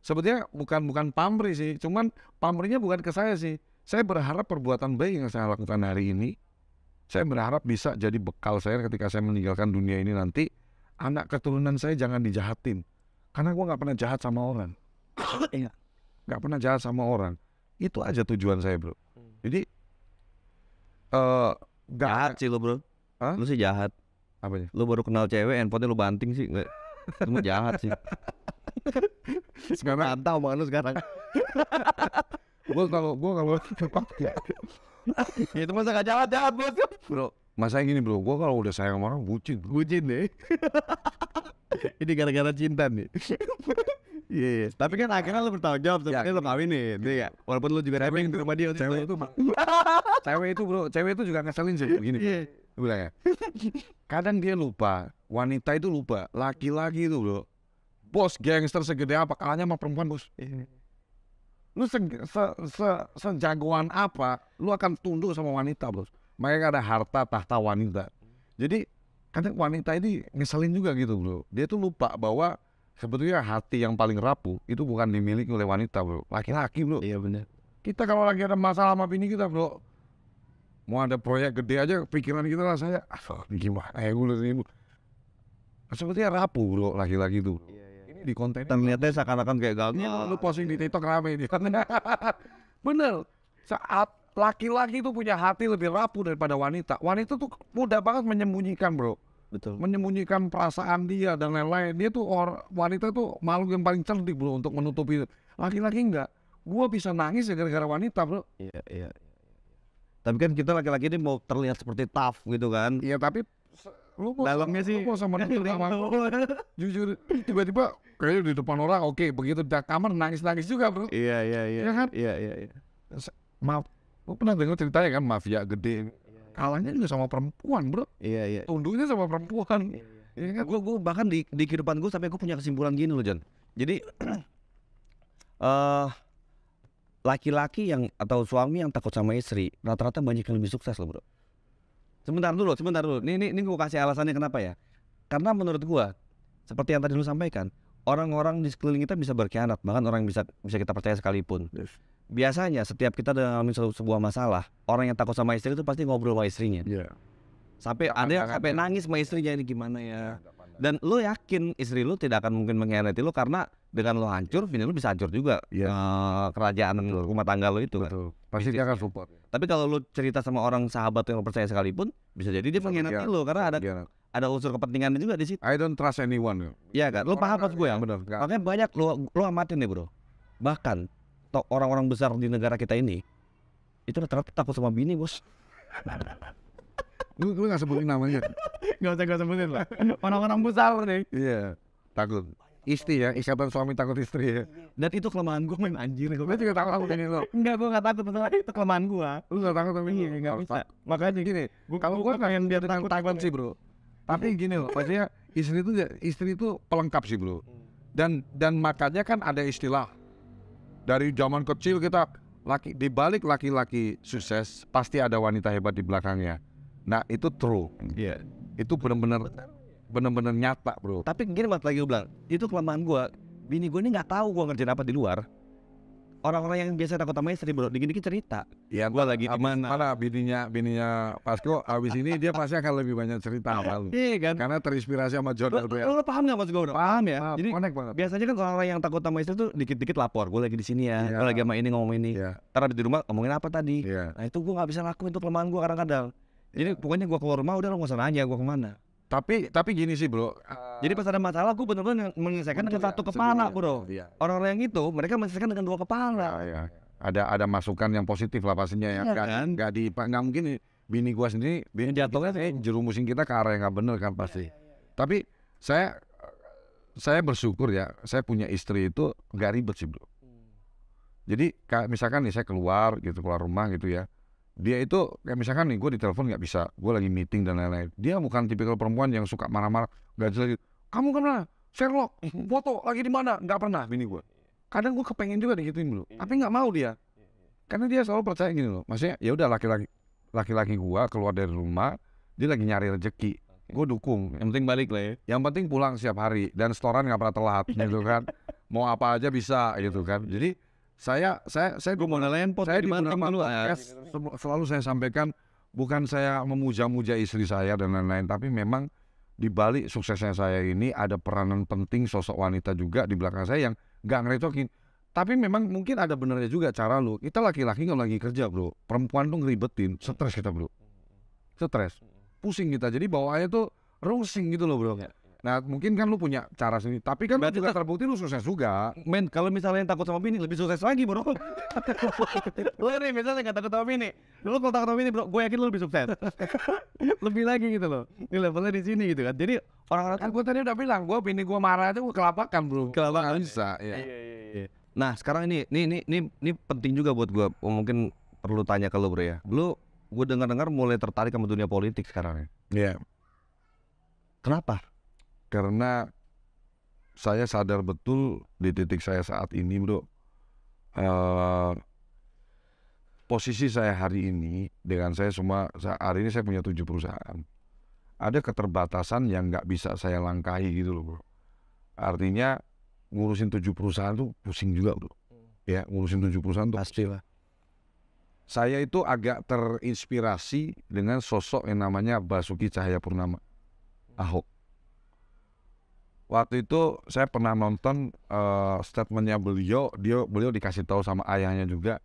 sebetulnya bukan bukan pamri sih cuman pamrinya bukan ke saya sih saya berharap perbuatan baik yang saya lakukan hari ini saya berharap bisa jadi bekal saya ketika saya meninggalkan dunia ini nanti anak keturunan saya jangan dijahatin karena gue nggak pernah jahat sama orang iya. nggak pernah jahat sama orang itu aja tujuan saya bro hmm. jadi uh, eh, gak, jahat sih lo bro Hah? lu sih jahat apa ya? Lu baru kenal cewek, handphonenya lu banting sih. Enggak. cuma jahat sih. sekarang tahu omongan lu sekarang. gua kalau gua kalau cepat ya, itu masa gak jahat jahat bos bro masa gini bro gua kalau udah sayang sama orang bucin bro. bucin deh ini gara-gara cinta nih Iya, yeah, tapi kan akhirnya lo bertanggung jawab, tapi ya, lo iya kawin nih, iya. Walaupun lo juga rapping di rumah dia, cewek itu, cewek itu bro, cewek itu juga ngeselin sih begini. Yeah ya Kadang dia lupa, wanita itu lupa, laki-laki itu bro. Bos gangster segede apa kalahnya sama perempuan bos. Iya. Lu se, se, se, sejagoan apa, lu akan tunduk sama wanita bos. Makanya ada harta tahta wanita. Jadi kadang wanita ini ngeselin juga gitu bro. Dia tuh lupa bahwa sebetulnya hati yang paling rapuh itu bukan dimiliki oleh wanita bro. Laki-laki bro. Iya benar. Kita kalau lagi ada masalah sama bini kita bro, mau ada proyek gede aja pikiran kita gitu lah saya ah, gimana ya gue ini sepertinya rapuh bro laki-laki itu iya, iya, iya. ini di konten terlihatnya seakan-akan kayak gagal ya, lu posting di tiktok rame karena bener saat laki-laki itu punya hati lebih rapuh daripada wanita wanita tuh mudah banget menyembunyikan bro Betul. menyembunyikan perasaan dia dan lain-lain dia tuh or, wanita tuh malu yang paling cerdik bro untuk menutupi laki-laki enggak gua bisa nangis ya gara-gara wanita bro iya iya tapi kan kita laki-laki ini mau terlihat seperti tough gitu kan. Iya, tapi lu mau dalamnya sih lu mau sama sama iya, jujur tiba-tiba kayaknya di depan orang oke okay. begitu di kamar nangis nangis juga bro iya iya iya ya kan iya iya, iya. maaf lu pernah dengar ceritanya kan mafia gede kalahnya juga sama perempuan bro iya iya tunduknya sama perempuan iya, iya. Ya, kan? gue bahkan di di kehidupan gue sampai gue punya kesimpulan gini loh Jan. jadi eh uh, laki-laki yang atau suami yang takut sama istri rata-rata banyak yang lebih sukses loh bro. Sebentar dulu, sebentar dulu. Ini ini, ini gue kasih alasannya kenapa ya? Karena menurut gue seperti yang tadi lu sampaikan orang-orang di sekeliling kita bisa berkhianat bahkan orang yang bisa bisa kita percaya sekalipun. Biasanya setiap kita mengalami sebuah masalah orang yang takut sama istri itu pasti ngobrol sama istrinya. Yeah. Sampai ada sampai ya. nangis sama istrinya ini gimana ya? Iya, dan lo yakin istri lu tidak akan mungkin mengkhianati lo karena dengan lo hancur, bini lu bisa hancur juga. Yeah. Iya. Uh, kerajaan Betul. rumah tangga lu itu kan? Betul. kan. Pasti Bisnis. dia akan support. Tapi kalau lo cerita sama orang sahabat yang lu percaya sekalipun, bisa jadi dia mengkhianati lo lu karena ada ya. ada unsur kepentingannya juga di situ. I don't trust anyone. Iya kan? lo paham maksud gue ya? Benar. Makanya banyak lo, lo amatin nih, Bro. Bahkan orang-orang besar di negara kita ini itu rata-rata takut sama bini, Bos. Lu lu nggak sebutin namanya. Nggak usah gak sebutin lah. Orang-orang besar nih. Iya, takut. Istri ya, ikatan suami takut istri ya. Dan itu kelemahan gue main anjir. Gue juga takut ini lo. Enggak, gue nggak takut masalah itu kelemahan gue. Lu nggak takut tapi iya, nggak bisa. Makanya gini, gua, kalau gue pengen biar takut takut sih bro. Tapi gini loh, maksudnya istri itu ya, istri itu pelengkap sih bro. Dan dan makanya kan ada istilah dari zaman kecil kita laki dibalik laki-laki sukses pasti ada wanita hebat di belakangnya. Nah itu true. Iya. Itu benar-benar benar-benar nyata bro. Tapi gini mas lagi gue bilang itu kelemahan gue. Bini gue ini nggak tahu gue ngerjain apa di luar. Orang-orang yang biasa takut sama istri bro, dikit-dikit cerita. Iya, gue lagi di mana? Mana bininya bininya Pasco abis ini dia pasti akan lebih banyak cerita sama Iya kan? Karena terinspirasi sama John Lo, lo, paham nggak mas gue bro? Paham ya. Paham, Jadi connect banget. Biasanya kan orang-orang yang takut sama istri tuh dikit-dikit lapor. Gue lagi di sini ya. Iya. Gue lagi sama ini ngomong ini. Yeah. Ntar di rumah ngomongin apa tadi? Iya. Nah itu gue nggak bisa lakuin itu kelemahan gue kadang-kadang. Ini iya. pokoknya gua keluar rumah udah lo gak usah nanya gue kemana. Tapi tapi gini sih bro. Uh, Jadi pas ada masalah gua bener-bener menyelesaikan dengan ya, satu kepala ya. bro. Iya. Orang-orang yang itu mereka menyelesaikan dengan dua kepala. Ya, ya. Ada ada masukan yang positif lah pastinya ya. Iya, kan? gak di nggak mungkin bini gua sendiri bini jatuhnya eh, jerumusin kita ke arah yang gak bener kan iya, pasti. Iya, iya, iya. Tapi saya saya bersyukur ya saya punya istri itu gak ribet sih bro. Hmm. Jadi misalkan nih saya keluar gitu keluar rumah gitu ya dia itu kayak misalkan nih gue telepon nggak bisa gue lagi meeting dan lain-lain dia bukan tipikal perempuan yang suka marah-marah gak jelas gitu kamu kemana Sherlock mhm. foto lagi di mana nggak pernah ini gue kadang gue kepengen juga digituin dulu iya. tapi nggak mau dia iya, iya. karena dia selalu percaya gini loh maksudnya ya udah laki-laki laki-laki gue keluar dari rumah dia lagi nyari rezeki gue dukung yang penting balik lah ya yang penting pulang setiap hari dan setoran nggak pernah telat gitu kan mau apa aja bisa gitu kan jadi saya saya saya gue mau nelayan pot saya di mana malu ya. selalu saya sampaikan bukan saya memuja-muja istri saya dan lain-lain tapi memang di balik suksesnya saya ini ada peranan penting sosok wanita juga di belakang saya yang gak ngerecokin tapi memang mungkin ada benernya juga cara lu. kita laki-laki nggak lagi kerja bro perempuan tuh ngeribetin stres kita bro stres pusing kita jadi bawaannya tuh rungsing gitu loh bro iya. Nah mungkin kan lu punya cara sendiri, tapi kan Berarti lu juga terbukti lu sukses juga. Men, kalau misalnya yang takut sama bini lebih sukses lagi bro. lu nih misalnya gak takut sama bini, lu kalau takut sama bini bro, gue yakin lu lebih sukses. lebih lagi gitu loh. Ini levelnya di sini gitu kan. Jadi orang-orang kan gue tadi udah bilang, gue bini gue marah itu gue kelabakan bro. Gak ya. bisa. Iya. iya, iya, iya. Nah sekarang ini, ini, ini, ini, ini penting juga buat gue. Oh, mungkin perlu tanya ke lu bro ya. Lu gue dengar-dengar mulai tertarik sama dunia politik sekarang ya. Iya. Yeah. Kenapa? karena saya sadar betul di titik saya saat ini bro uh, posisi saya hari ini dengan saya semua hari ini saya punya tujuh perusahaan ada keterbatasan yang nggak bisa saya langkahi gitu loh bro artinya ngurusin tujuh perusahaan tuh pusing juga bro hmm. ya ngurusin tujuh perusahaan tuh pasti lah saya itu agak terinspirasi dengan sosok yang namanya Basuki Cahaya Purnama Ahok waktu itu saya pernah nonton uh, statementnya beliau dia beliau dikasih tahu sama ayahnya juga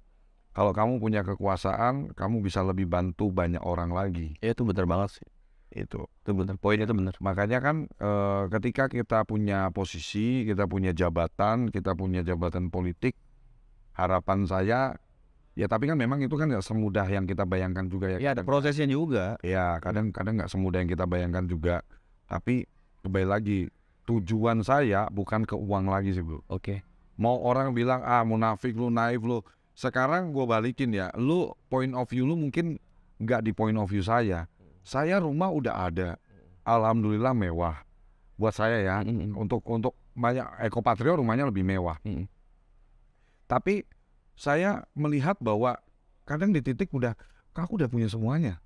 kalau kamu punya kekuasaan kamu bisa lebih bantu banyak orang lagi ya itu benar banget sih itu itu benar poinnya itu benar makanya kan e, ketika kita punya posisi kita punya jabatan kita punya jabatan politik harapan saya ya tapi kan memang itu kan nggak semudah yang kita bayangkan juga ya ya ada prosesnya juga ya kadang kadang nggak semudah yang kita bayangkan juga tapi kembali lagi tujuan saya bukan ke uang lagi sih bro. Oke. Okay. Mau orang bilang ah munafik lu naif lu. Sekarang gue balikin ya, lu point of view lu mungkin nggak di point of view saya. Saya rumah udah ada, alhamdulillah mewah. Buat saya ya, mm -hmm. untuk untuk banyak ekopatrio rumahnya lebih mewah. Mm -hmm. Tapi saya melihat bahwa kadang di titik udah, aku udah punya semuanya.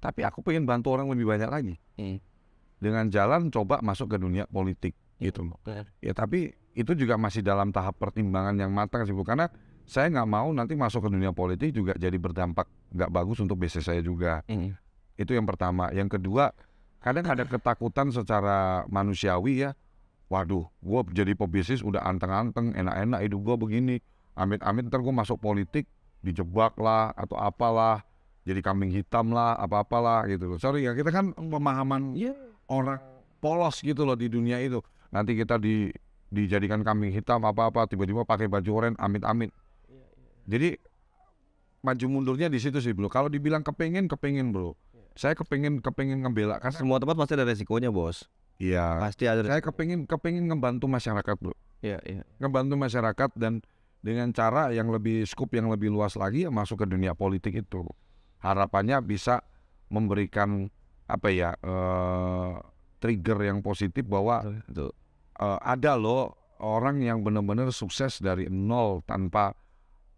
Tapi aku pengen bantu orang lebih banyak lagi. Mm dengan jalan coba masuk ke dunia politik iya, gitu loh. Ya tapi itu juga masih dalam tahap pertimbangan yang matang sih bu karena saya nggak mau nanti masuk ke dunia politik juga jadi berdampak nggak bagus untuk bisnis saya juga. Mm. Itu yang pertama. Yang kedua kadang ada ketakutan secara manusiawi ya. Waduh, gua jadi pebisnis udah anteng-anteng, enak-enak hidup gua begini. Amit-amit ntar gue masuk politik dijebak lah atau apalah jadi kambing hitam lah apa apalah gitu loh sorry ya kita kan pemahaman yeah orang polos gitu loh di dunia itu. Nanti kita di dijadikan kambing hitam apa-apa tiba-tiba pakai baju oranye amit-amit. Iya, iya, iya. Jadi maju mundurnya di situ sih bro. Kalau dibilang kepengen kepengen bro. Saya kepengen kepengen ngebela karena semua tempat pasti ada resikonya bos. Iya. Pasti ada. Saya kepengen kepengen ngebantu masyarakat bro. Iya iya. Ngebantu masyarakat dan dengan cara yang lebih scoop yang lebih luas lagi ya masuk ke dunia politik itu harapannya bisa memberikan apa ya uh, trigger yang positif bahwa itu. uh, ya. eh, ada loh orang yang benar-benar sukses dari nol tanpa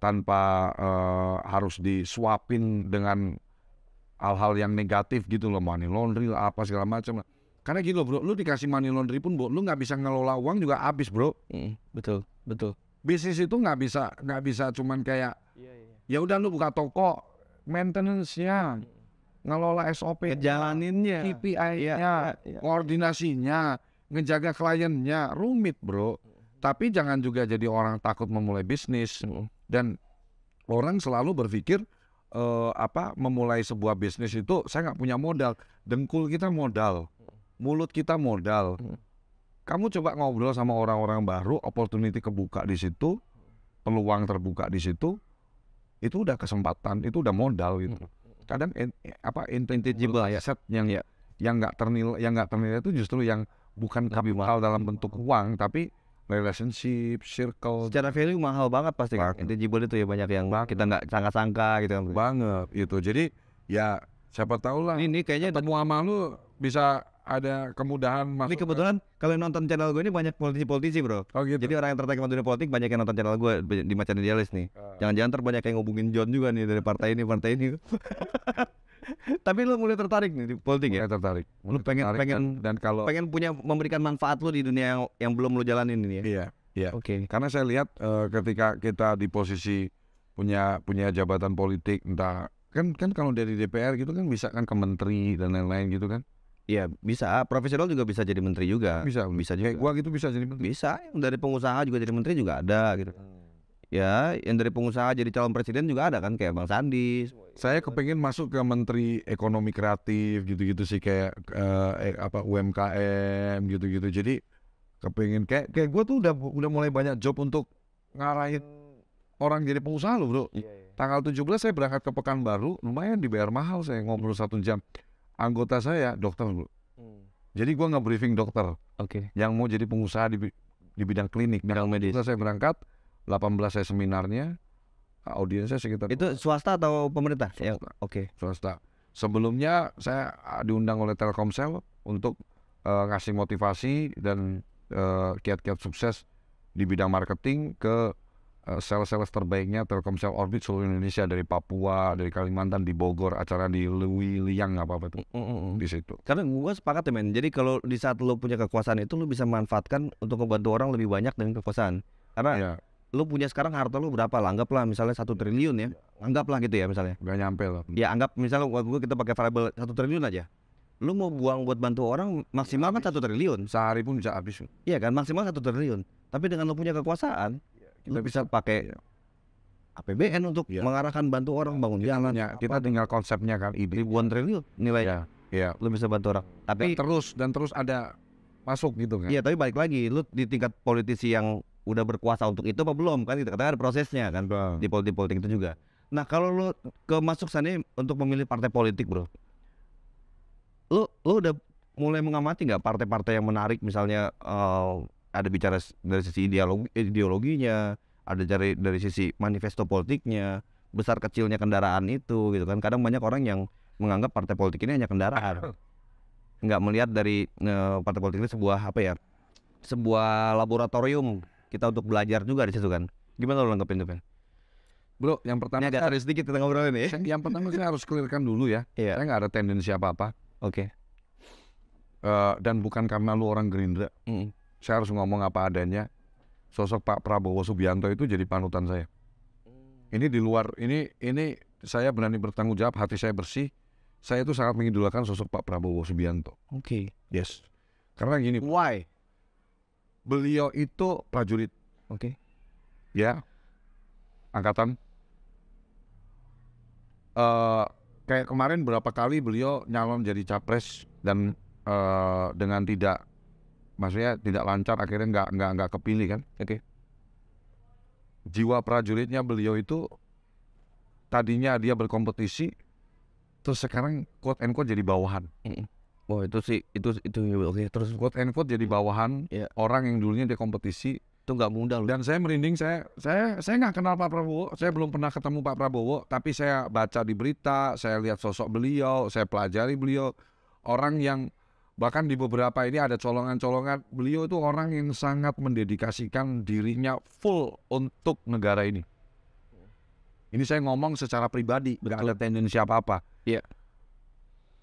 tanpa uh, harus disuapin dengan hal-hal yang negatif gitu loh money laundry apa segala macam karena gitu loh bro lu dikasih money laundry pun bro, lu nggak bisa ngelola uang juga habis bro mm, betul betul bisnis itu nggak bisa nggak bisa cuman kayak iya, iya. ya udah lu buka toko maintenance ya ngelola SOP, jalaninnya, KPI-nya, ya, ya. Iya. koordinasinya, ngejaga kliennya, rumit bro. Tapi jangan juga jadi orang takut memulai bisnis hmm. dan orang selalu berpikir uh, apa memulai sebuah bisnis itu saya nggak punya modal, dengkul kita modal, mulut kita modal. Kamu coba ngobrol sama orang-orang baru, opportunity kebuka di situ, peluang terbuka di situ, itu udah kesempatan, itu udah modal gitu. Hmm kadang in, apa intangible ya, set yang ya. yang nggak ternil yang nggak ternilai itu justru yang bukan mahal dalam bentuk uang tapi relationship, circle. Secara value mahal banget pasti kan. Intangible itu ya banyak yang banget. kita nggak sangka-sangka gitu kan. Banget itu. Jadi ya siapa tahu lah. Ini, ini kayaknya ketemu sama lu bisa ada kemudahan masuk. Ini kebetulan ke... kalau nonton channel gue ini banyak politisi-politisi bro. Oh gitu. Jadi orang yang tertarik sama dunia politik banyak yang nonton channel gue di Macan Idealis nih. jangan ah. Jangan-jangan terbanyak yang ngubungin John juga nih dari partai ini partai ini. Tapi lu mulai tertarik nih di politik ya? mulai ya? tertarik. Mulai lu pengen tertarik pengen dan, dan kalau pengen punya memberikan manfaat lu di dunia yang, yang belum lu jalanin ini ya. Iya. Iya. Oke. Okay. Karena saya lihat uh, ketika kita di posisi punya punya jabatan politik entah kan kan kalau dari DPR gitu kan bisa kan ke menteri dan lain-lain gitu kan Iya bisa, profesional juga bisa jadi menteri juga. Bisa, bisa juga. Kayak gua gitu bisa jadi menteri. Bisa, yang dari pengusaha juga jadi menteri juga ada gitu. Hmm. Ya, yang dari pengusaha jadi calon presiden juga ada kan kayak Bang Sandi. Saya kepengen masuk ke menteri ekonomi kreatif gitu-gitu sih kayak uh, apa UMKM gitu-gitu. Jadi kepengen kayak kayak gua tuh udah udah mulai banyak job untuk ngarahin orang jadi pengusaha loh, Bro. Yeah, yeah. Tanggal 17 saya berangkat ke Pekanbaru, lumayan dibayar mahal saya ngobrol satu jam anggota saya dokter Hmm. Jadi gua nggak briefing dokter. Oke. Okay. Yang mau jadi pengusaha di, di bidang klinik, bidang medis. saya berangkat, 18 saya seminarnya, audiensnya sekitar. Itu swasta atau pemerintah? Ya, Oke. Okay. Swasta. Sebelumnya saya ah, diundang oleh Telkomsel untuk uh, ngasih motivasi dan eh, kiat-kiat uh, sukses di bidang marketing ke Eh, sales-sales terbaiknya Telkomsel Orbit seluruh Indonesia dari Papua, dari Kalimantan, di Bogor, acara di Lewi Liang apa apa itu mm, mm, di situ. Karena gue sepakat ya men. Jadi kalau di saat lo punya kekuasaan itu lo bisa memanfaatkan untuk membantu orang lebih banyak dengan kekuasaan. Karena yeah. lo punya sekarang harta lo berapa? Lah, anggaplah misalnya satu triliun ya. Anggaplah gitu ya misalnya. Gak nyampe lah. Ya anggap misalnya gua kita pakai variable satu triliun aja lu mau buang buat bantu orang maksimal kan satu triliun sehari pun bisa habis iya kan maksimal satu triliun tapi dengan lu punya kekuasaan kita bisa pakai APBN iya. untuk ya. mengarahkan bantu orang iya. bangun jalan. Ya, kita apa? tinggal konsepnya kan ini. Ribuan triliun nilai. Ya. ya. Lu bisa bantu orang. Tapi dan terus dan terus ada masuk gitu kan. Iya, tapi balik lagi lu di tingkat politisi yang udah berkuasa untuk itu apa belum kan kita katakan ada prosesnya kan bro. di politik politik itu juga. Nah, kalau lu ke masuk sana untuk memilih partai politik, Bro. Lu lu udah mulai mengamati nggak partai-partai yang menarik misalnya uh, ada bicara dari sisi ideologi, ideologinya, ada dari dari sisi manifesto politiknya, besar kecilnya kendaraan itu gitu kan. Kadang banyak orang yang menganggap partai politik ini hanya kendaraan. Enggak melihat dari uh, partai politik ini sebuah apa ya? Sebuah laboratorium kita untuk belajar juga di situ kan. Gimana lo nanggepin itu, Bro, yang pertama ada sedikit kita ngobrol ini. Ya. Yang pertama saya harus clearkan dulu ya. Yeah. Saya nggak ada tendensi apa-apa. Oke. Okay. Uh, eh, dan bukan karena lu orang Gerindra. Mm saya harus ngomong apa adanya. Sosok Pak Prabowo Subianto itu jadi panutan saya. Hmm. Ini di luar ini ini saya berani bertanggung jawab, hati saya bersih. Saya itu sangat mengidolakan sosok Pak Prabowo Subianto. Oke. Okay. Yes. Karena gini. Why? Beliau itu prajurit. Oke. Okay. Ya. Angkatan. Uh, kayak kemarin berapa kali beliau nyalon jadi capres dan uh, dengan tidak maksudnya tidak lancar akhirnya nggak nggak nggak kepilih kan oke okay. jiwa prajuritnya beliau itu tadinya dia berkompetisi terus sekarang quote and quote jadi bawahan mm -hmm. oh itu sih itu itu oke okay. terus quote and quote jadi bawahan yeah. orang yang dulunya dia kompetisi itu nggak mudah loh. Dan saya merinding saya saya saya nggak kenal Pak Prabowo, saya belum pernah ketemu Pak Prabowo, tapi saya baca di berita, saya lihat sosok beliau, saya pelajari beliau orang yang bahkan di beberapa ini ada colongan-colongan beliau itu orang yang sangat mendedikasikan dirinya full untuk negara ini ini saya ngomong secara pribadi nggak ada tendensi apa apa Iya. Yeah.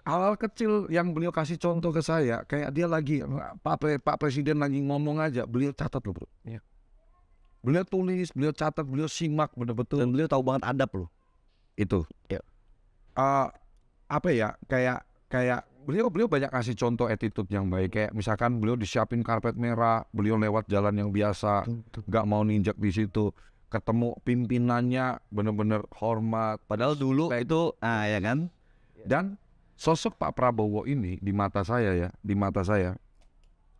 Hal-hal kecil yang beliau kasih contoh ke saya, kayak dia lagi Pak, Pre, Pak Presiden lagi ngomong aja, beliau catat loh bro. Iya. Beliau tulis, beliau catat, beliau simak betul-betul. Dan beliau tahu banget adab loh. Itu. Iya. Uh, apa ya, kayak kayak beliau beliau banyak kasih contoh attitude yang baik kayak misalkan beliau disiapin karpet merah beliau lewat jalan yang biasa nggak mau ninjak di situ ketemu pimpinannya benar-benar hormat padahal dulu kayak itu ah ya kan dan sosok Pak Prabowo ini di mata saya ya di mata saya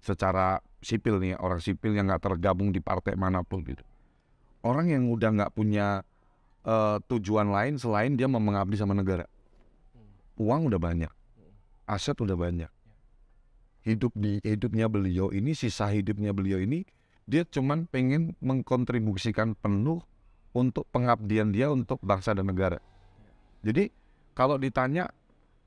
secara sipil nih orang sipil yang nggak tergabung di partai manapun gitu orang yang udah nggak punya uh, tujuan lain selain dia mau mengabdi sama negara hmm. uang udah banyak aset udah banyak ya. hidup di hidupnya beliau ini sisa hidupnya beliau ini dia cuman pengen mengkontribusikan penuh untuk pengabdian dia untuk bangsa dan negara ya. jadi kalau ditanya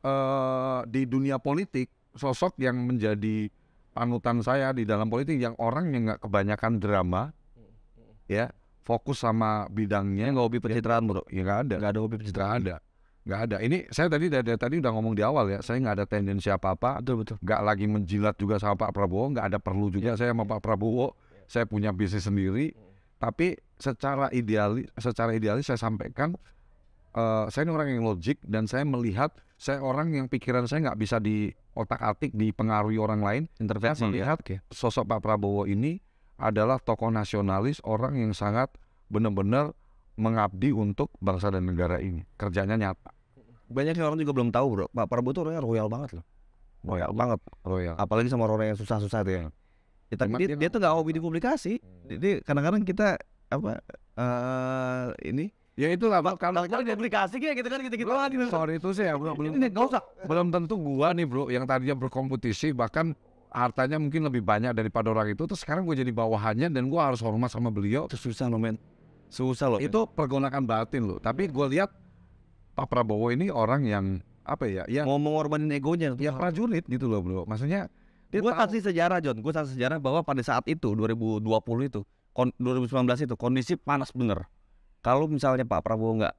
eh, di dunia politik sosok yang menjadi panutan saya di dalam politik yang orang yang nggak kebanyakan drama hmm, hmm. ya fokus sama bidangnya nggak hobi ya, pencitraan bro ya nggak ada nggak ada hobi pencitraan ada nggak ada ini saya tadi dari tadi udah ngomong di awal ya saya nggak ada tendensi apa apa betul betul nggak lagi menjilat juga sama Pak Prabowo nggak ada perlu juga ya. saya sama iya. Pak Prabowo ya. saya punya bisnis sendiri ya. tapi secara idealis secara idealis saya sampaikan uh, saya ini orang yang logik dan saya melihat saya orang yang pikiran saya nggak bisa di otak atik dipengaruhi orang lain intervensi melihat ya. sosok Pak Prabowo ini adalah tokoh nasionalis orang yang sangat benar-benar mengabdi untuk bangsa dan negara ini. Kerjanya nyata. Banyak orang juga belum tahu, Bro. Pak Prabowo tuh orangnya royal banget loh. Royal banget, royal. Apalagi sama orang yang susah-susah tuh ya. kita ya, dia, dia, dia tuh nggak hobi dipublikasi. Hmm. Jadi kadang-kadang kita apa uh, ini ya itu lah bro kalau kan publikasi kayak gitu kan gitu gitu bro, sorry itu sih ya bro belum nggak usah belum tentu gua nih bro yang tadinya berkompetisi bahkan hartanya mungkin lebih banyak daripada orang itu terus sekarang gue jadi bawahannya dan gue harus hormat sama beliau itu susah loh Susah loh. Itu pergunakan batin loh. Tapi gue lihat Pak Prabowo ini orang yang apa ya? Yang mau mengorbanin egonya. Ya prajurit gitu loh bro. Maksudnya gue kasih sejarah John, gue kasih sejarah bahwa pada saat itu 2020 itu, 2019 itu kondisi panas bener. Kalau misalnya Pak Prabowo nggak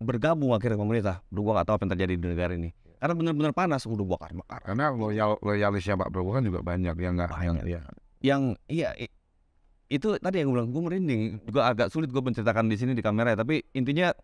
bergabung akhirnya pemerintah, bro gue nggak tahu apa yang terjadi di negara ini karena benar-benar panas udah bakar bakar karena loyal loyalisnya Pak Prabowo kan juga banyak yang nggak yang ya. yang iya itu tadi yang gue bilang gue merinding juga agak sulit gue menceritakan di sini di kamera tapi intinya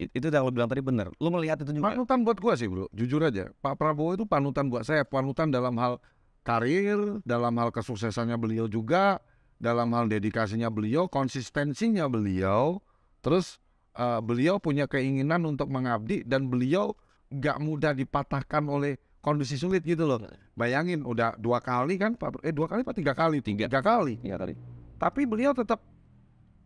itu yang lo bilang tadi benar lo melihat itu juga panutan buat gue sih bro jujur aja Pak Prabowo itu panutan buat saya panutan dalam hal karir dalam hal kesuksesannya beliau juga dalam hal dedikasinya beliau konsistensinya beliau terus uh, beliau punya keinginan untuk mengabdi dan beliau gak mudah dipatahkan oleh kondisi sulit gitu loh. Bayangin udah dua kali kan eh dua kali apa tiga kali tiga, tiga kali. Iya tadi. Tapi beliau tetap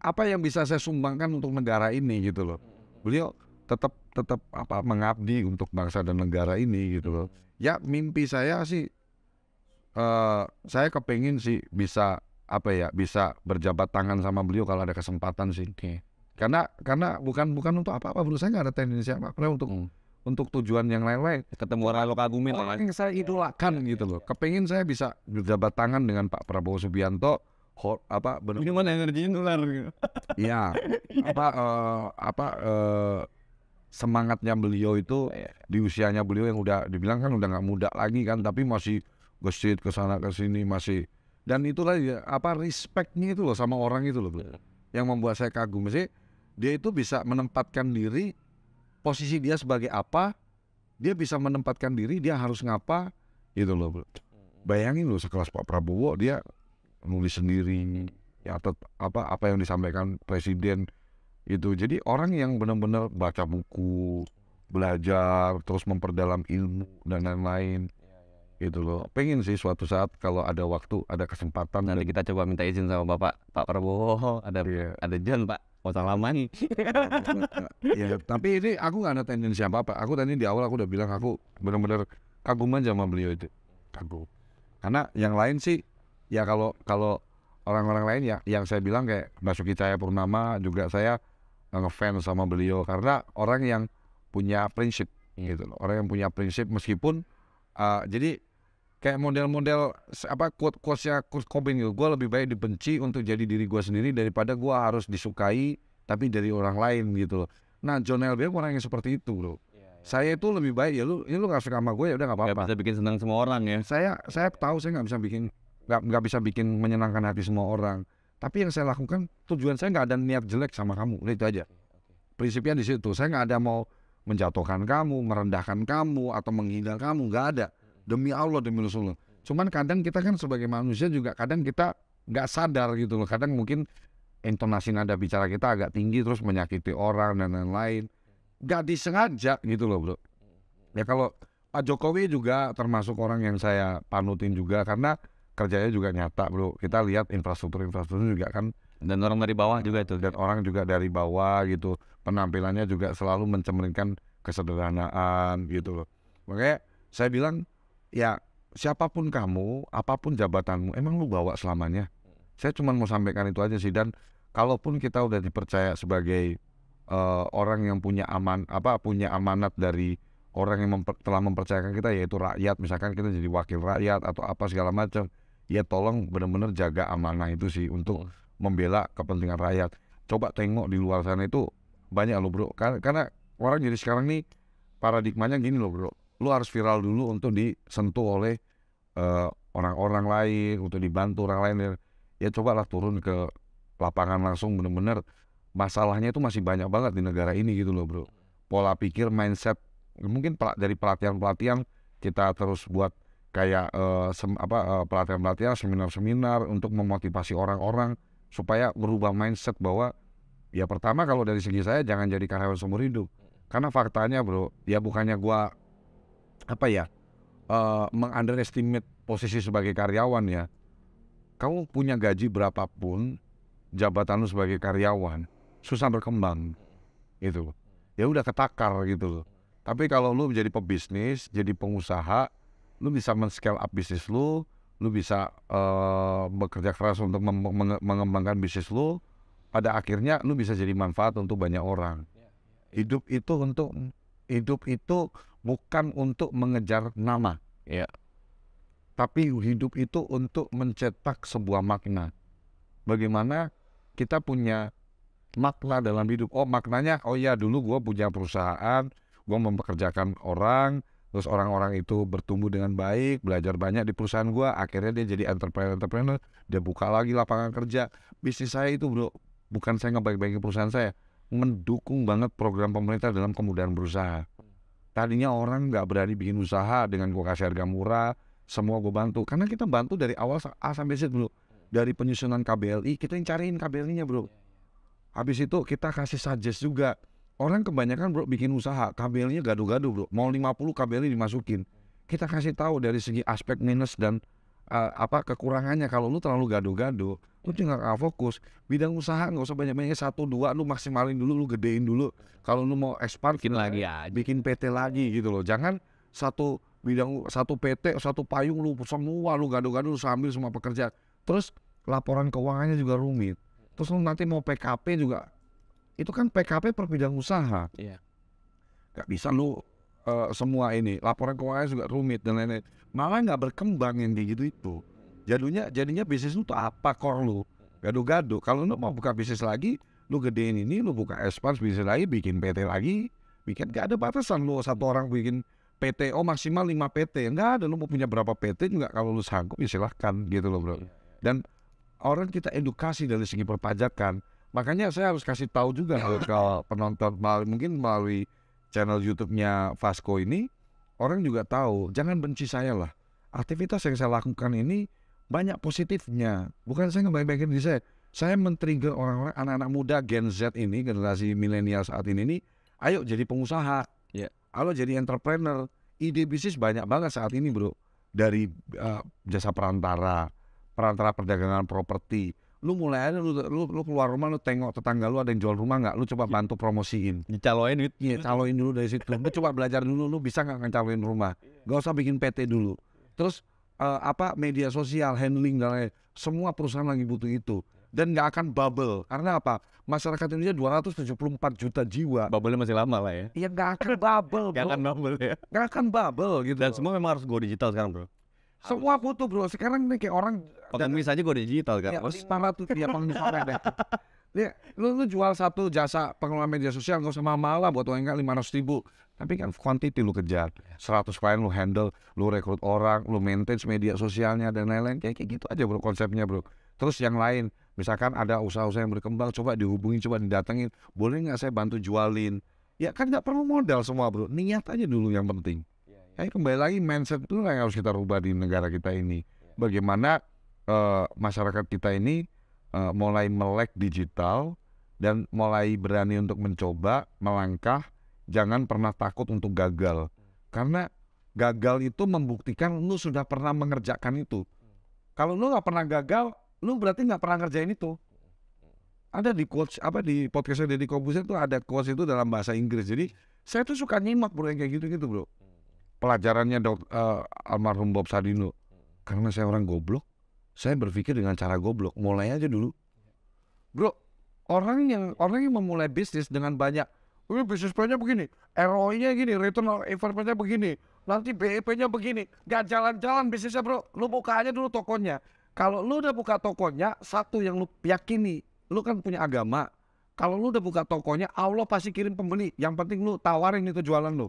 apa yang bisa saya sumbangkan untuk negara ini gitu loh. Beliau tetap tetap apa mengabdi untuk bangsa dan negara ini gitu loh. Ya mimpi saya sih uh, saya kepengen sih bisa apa ya bisa berjabat tangan sama beliau kalau ada kesempatan sih. Okay. Karena karena bukan bukan untuk apa-apa menurut saya nggak ada tendensi apa-apa untuk hmm untuk tujuan yang lain-lain ketemu orang Kagumin orang yang saya idolakan iya, gitu iya, loh iya. kepingin saya bisa berjabat tangan dengan Pak Prabowo Subianto hor, apa benar minuman energinya nular gitu. ya apa uh, apa uh, semangatnya beliau itu di usianya beliau yang udah dibilang kan udah nggak muda lagi kan tapi masih gesit ke sana ke sini masih dan itulah ya, apa respectnya itu loh sama orang itu loh yang membuat saya kagum sih dia itu bisa menempatkan diri posisi dia sebagai apa, dia bisa menempatkan diri, dia harus ngapa, gitu loh bro. Hmm. Bayangin loh sekelas Pak Prabowo dia nulis sendiri, hmm. ya atau apa apa yang disampaikan presiden itu. Jadi orang yang benar-benar baca buku, belajar, terus memperdalam ilmu dan lain-lain ya, ya, ya. gitu loh. Pengen sih suatu saat kalau ada waktu, ada kesempatan. Nanti kita coba minta izin sama Bapak Pak Prabowo, ada yeah. ada John Pak kota lama nih. ya, tapi ini aku nggak ada tendensi apa apa. Aku tadi di awal aku udah bilang aku benar-benar kagum aja sama beliau itu. Kagum. Karena yang lain sih ya kalau kalau orang-orang lain ya yang saya bilang kayak Basuki Cahaya Purnama juga saya ngefans sama beliau karena orang yang punya prinsip hmm. gitu loh. Orang yang punya prinsip meskipun uh, jadi kayak model-model apa quote quotesnya Kurt Cobain gitu gue lebih baik dibenci untuk jadi diri gue sendiri daripada gue harus disukai tapi dari orang lain gitu loh nah John Elbier orang yang seperti itu bro iya, iya, iya. saya itu lebih baik ya lu ya lu nggak suka sama gue ya udah nggak apa-apa bisa bikin senang semua orang ya saya saya tahu saya nggak bisa bikin nggak nggak bisa bikin menyenangkan hati semua orang tapi yang saya lakukan tujuan saya nggak ada niat jelek sama kamu udah itu aja prinsipnya di situ saya nggak ada mau menjatuhkan kamu merendahkan kamu atau menghina kamu nggak ada demi Allah demi Rasulullah cuman kadang kita kan sebagai manusia juga kadang kita nggak sadar gitu loh kadang mungkin intonasi nada bicara kita agak tinggi terus menyakiti orang dan lain-lain nggak disengaja gitu loh bro ya kalau Pak Jokowi juga termasuk orang yang saya panutin juga karena kerjanya juga nyata bro kita lihat infrastruktur infrastruktur juga kan dan orang dari bawah juga itu dan orang juga dari bawah gitu penampilannya juga selalu mencerminkan kesederhanaan gitu loh makanya saya bilang ya siapapun kamu, apapun jabatanmu, emang lu bawa selamanya. Hmm. Saya cuma mau sampaikan itu aja sih dan kalaupun kita udah dipercaya sebagai uh, orang yang punya aman apa punya amanat dari orang yang memper, telah mempercayakan kita yaitu rakyat misalkan kita jadi wakil rakyat atau apa segala macam ya tolong benar-benar jaga amanah itu sih untuk hmm. membela kepentingan rakyat coba tengok di luar sana itu banyak loh bro karena orang jadi sekarang nih paradigmanya gini loh bro lu harus viral dulu untuk disentuh oleh eh, orang-orang uh, lain, untuk dibantu orang lain. Ya. ya cobalah turun ke lapangan langsung bener-bener masalahnya itu masih banyak banget di negara ini gitu loh bro. Pola pikir, mindset, mungkin dari pelatihan-pelatihan kita terus buat kayak uh, sem, apa eh, pelatihan-pelatihan, seminar-seminar untuk memotivasi orang-orang supaya berubah mindset bahwa ya pertama kalau dari segi saya jangan jadi karyawan seumur hidup karena faktanya bro ya bukannya gua apa ya uh, mengunderestimate posisi sebagai karyawan ya kamu punya gaji berapapun jabatan lu sebagai karyawan susah berkembang itu ya udah ketakar gitu loh tapi kalau lu menjadi pebisnis jadi pengusaha lu bisa men scale up bisnis lu lu bisa uh, bekerja keras untuk mengembangkan bisnis lu pada akhirnya lu bisa jadi manfaat untuk banyak orang ya, ya, ya. hidup itu untuk hidup itu bukan untuk mengejar nama. Ya. Tapi hidup itu untuk mencetak sebuah makna. Bagaimana kita punya makna dalam hidup. Oh maknanya, oh ya dulu gue punya perusahaan, gue mempekerjakan orang, terus orang-orang itu bertumbuh dengan baik, belajar banyak di perusahaan gue, akhirnya dia jadi entrepreneur-entrepreneur, dia buka lagi lapangan kerja. Bisnis saya itu bro, bukan saya ngebaik-baikin perusahaan saya, mendukung banget program pemerintah dalam kemudahan berusaha. Tadinya orang nggak berani bikin usaha dengan gue kasih harga murah, semua gue bantu. Karena kita bantu dari awal A sampai Z bro. Dari penyusunan KBLI, kita yang cariin KBLI-nya bro. Iya, iya. Habis itu kita kasih suggest juga. Orang kebanyakan bro bikin usaha, KBLI-nya gaduh-gaduh bro. Mau 50 KBLI dimasukin. Kita kasih tahu dari segi aspek minus dan uh, apa kekurangannya kalau lu terlalu gado-gado lu juga iya. nggak fokus bidang usaha nggak usah banyak-banyak satu dua lu maksimalin dulu lu gedein dulu kalau lu mau expand bikin lagi ya bikin PT lagi gitu loh jangan satu bidang satu PT satu payung lu semua lu gado-gado lu sambil semua pekerja terus laporan keuangannya juga rumit terus lu nanti mau PKP juga itu kan PKP per bidang usaha iya. nggak gak bisa lu uh, semua ini laporan keuangannya juga rumit dan lain-lain malah nggak berkembang yang kayak gitu itu jadinya jadinya bisnis itu apa kor lu gado-gado kalau lu mau buka bisnis lagi lu gedein ini lu buka expand bisnis lagi bikin PT lagi bikin nggak ada batasan lu satu iya. orang bikin PT oh maksimal 5 PT nggak ada lu mau punya berapa PT juga kalau lu sanggup ya silahkan gitu loh bro iya. dan orang kita edukasi dari segi perpajakan makanya saya harus kasih tahu juga kalau penonton mungkin melalui channel YouTube-nya Vasco ini orang juga tahu jangan benci saya lah aktivitas yang saya lakukan ini banyak positifnya bukan saya ngebaik-baikin diri saya saya men-trigger orang-orang anak-anak muda Gen Z ini generasi milenial saat ini nih ayo jadi pengusaha ya ayo jadi entrepreneur ide bisnis banyak banget saat ini bro dari uh, jasa perantara perantara perdagangan properti lu mulai aja lu, lu, lu keluar rumah lu tengok tetangga lu ada yang jual rumah nggak lu coba iya. bantu promosiin dicaloin duit iya caloin dulu dari situ lu coba belajar dulu lu bisa nggak ngecaloin rumah iya. gak usah bikin PT dulu terus uh, apa media sosial handling dan lain semua perusahaan lagi butuh itu dan nggak akan bubble karena apa masyarakat Indonesia 274 juta jiwa bubble masih lama lah ya iya nggak akan bubble nggak akan bubble ya nggak akan bubble gitu dan semua memang harus go digital sekarang bro semua butuh bro. Sekarang nih kayak orang pengemis aja gue digital kan. Terus. para tuh dia pengemis ada. Ya, lu, lu jual satu jasa pengelola media sosial gak usah mahal lah buat orang lima ratus ribu. Tapi kan quantity lu kejar, 100 klien lu handle, lu rekrut orang, lu maintain media sosialnya dan lain-lain. Kayak, kayak gitu aja bro konsepnya bro. Terus yang lain, misalkan ada usaha-usaha yang berkembang, coba dihubungi, coba didatengin. Boleh nggak saya bantu jualin? Ya kan nggak perlu modal semua bro, niat aja dulu yang penting. Ya kembali lagi mindset itu yang harus kita rubah di negara kita ini. Iya. Bagaimana uh, masyarakat kita ini uh, mulai melek digital dan mulai berani untuk mencoba, melangkah, jangan pernah takut untuk gagal. Karena gagal itu membuktikan lu sudah pernah mengerjakan itu. Kalau lu nggak pernah gagal, lu berarti nggak pernah ngerjain itu ada di coach apa di podcastnya Deddy Corbuzier tuh ada coach itu dalam bahasa Inggris jadi saya tuh suka nyimak bro yang kayak gitu gitu bro pelajarannya dok, uh, almarhum Bob Sadino. Karena saya orang goblok, saya berpikir dengan cara goblok. Mulai aja dulu. Bro, orang yang orang yang memulai bisnis dengan banyak ini bisnis plannya begini, ROI-nya gini, return on investment-nya begini, nanti BEP-nya begini. Gak jalan-jalan bisnisnya bro, lu buka aja dulu tokonya. Kalau lu udah buka tokonya, satu yang lu yakini, lu kan punya agama. Kalau lu udah buka tokonya, Allah pasti kirim pembeli. Yang penting lu tawarin itu jualan lu.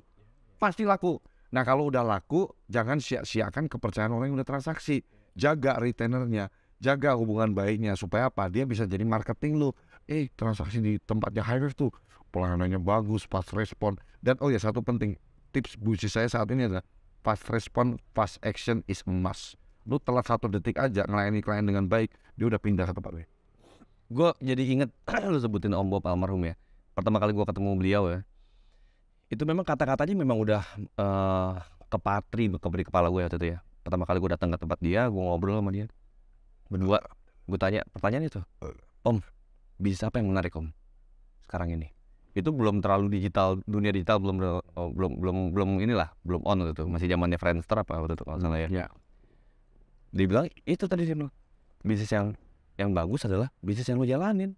Pasti laku. Nah kalau udah laku, jangan sia-siakan kepercayaan orang yang udah transaksi. Jaga retainernya, jaga hubungan baiknya supaya apa? Dia bisa jadi marketing lu. Eh transaksi di tempatnya high Hive tuh pelayanannya bagus, pas respon. Dan oh ya satu penting tips bisnis saya saat ini adalah pas respon, fast action is a must. Lu telat satu detik aja ngelayani klien dengan baik, dia udah pindah ke tempat lain. Gue jadi inget lu sebutin Om Bob almarhum ya. Pertama kali gue ketemu beliau ya, itu memang kata-katanya memang udah uh, ke ke kepala gue waktu itu ya pertama kali gue datang ke tempat dia gue ngobrol sama dia berdua gue tanya pertanyaan itu om bisnis apa yang menarik om sekarang ini itu belum terlalu digital dunia digital belum oh, belum belum belum inilah belum on waktu itu masih zamannya Friendster apa waktu itu kalau salah ya yeah. dibilang itu tadi sih bisnis yang yang bagus adalah bisnis yang lo jalanin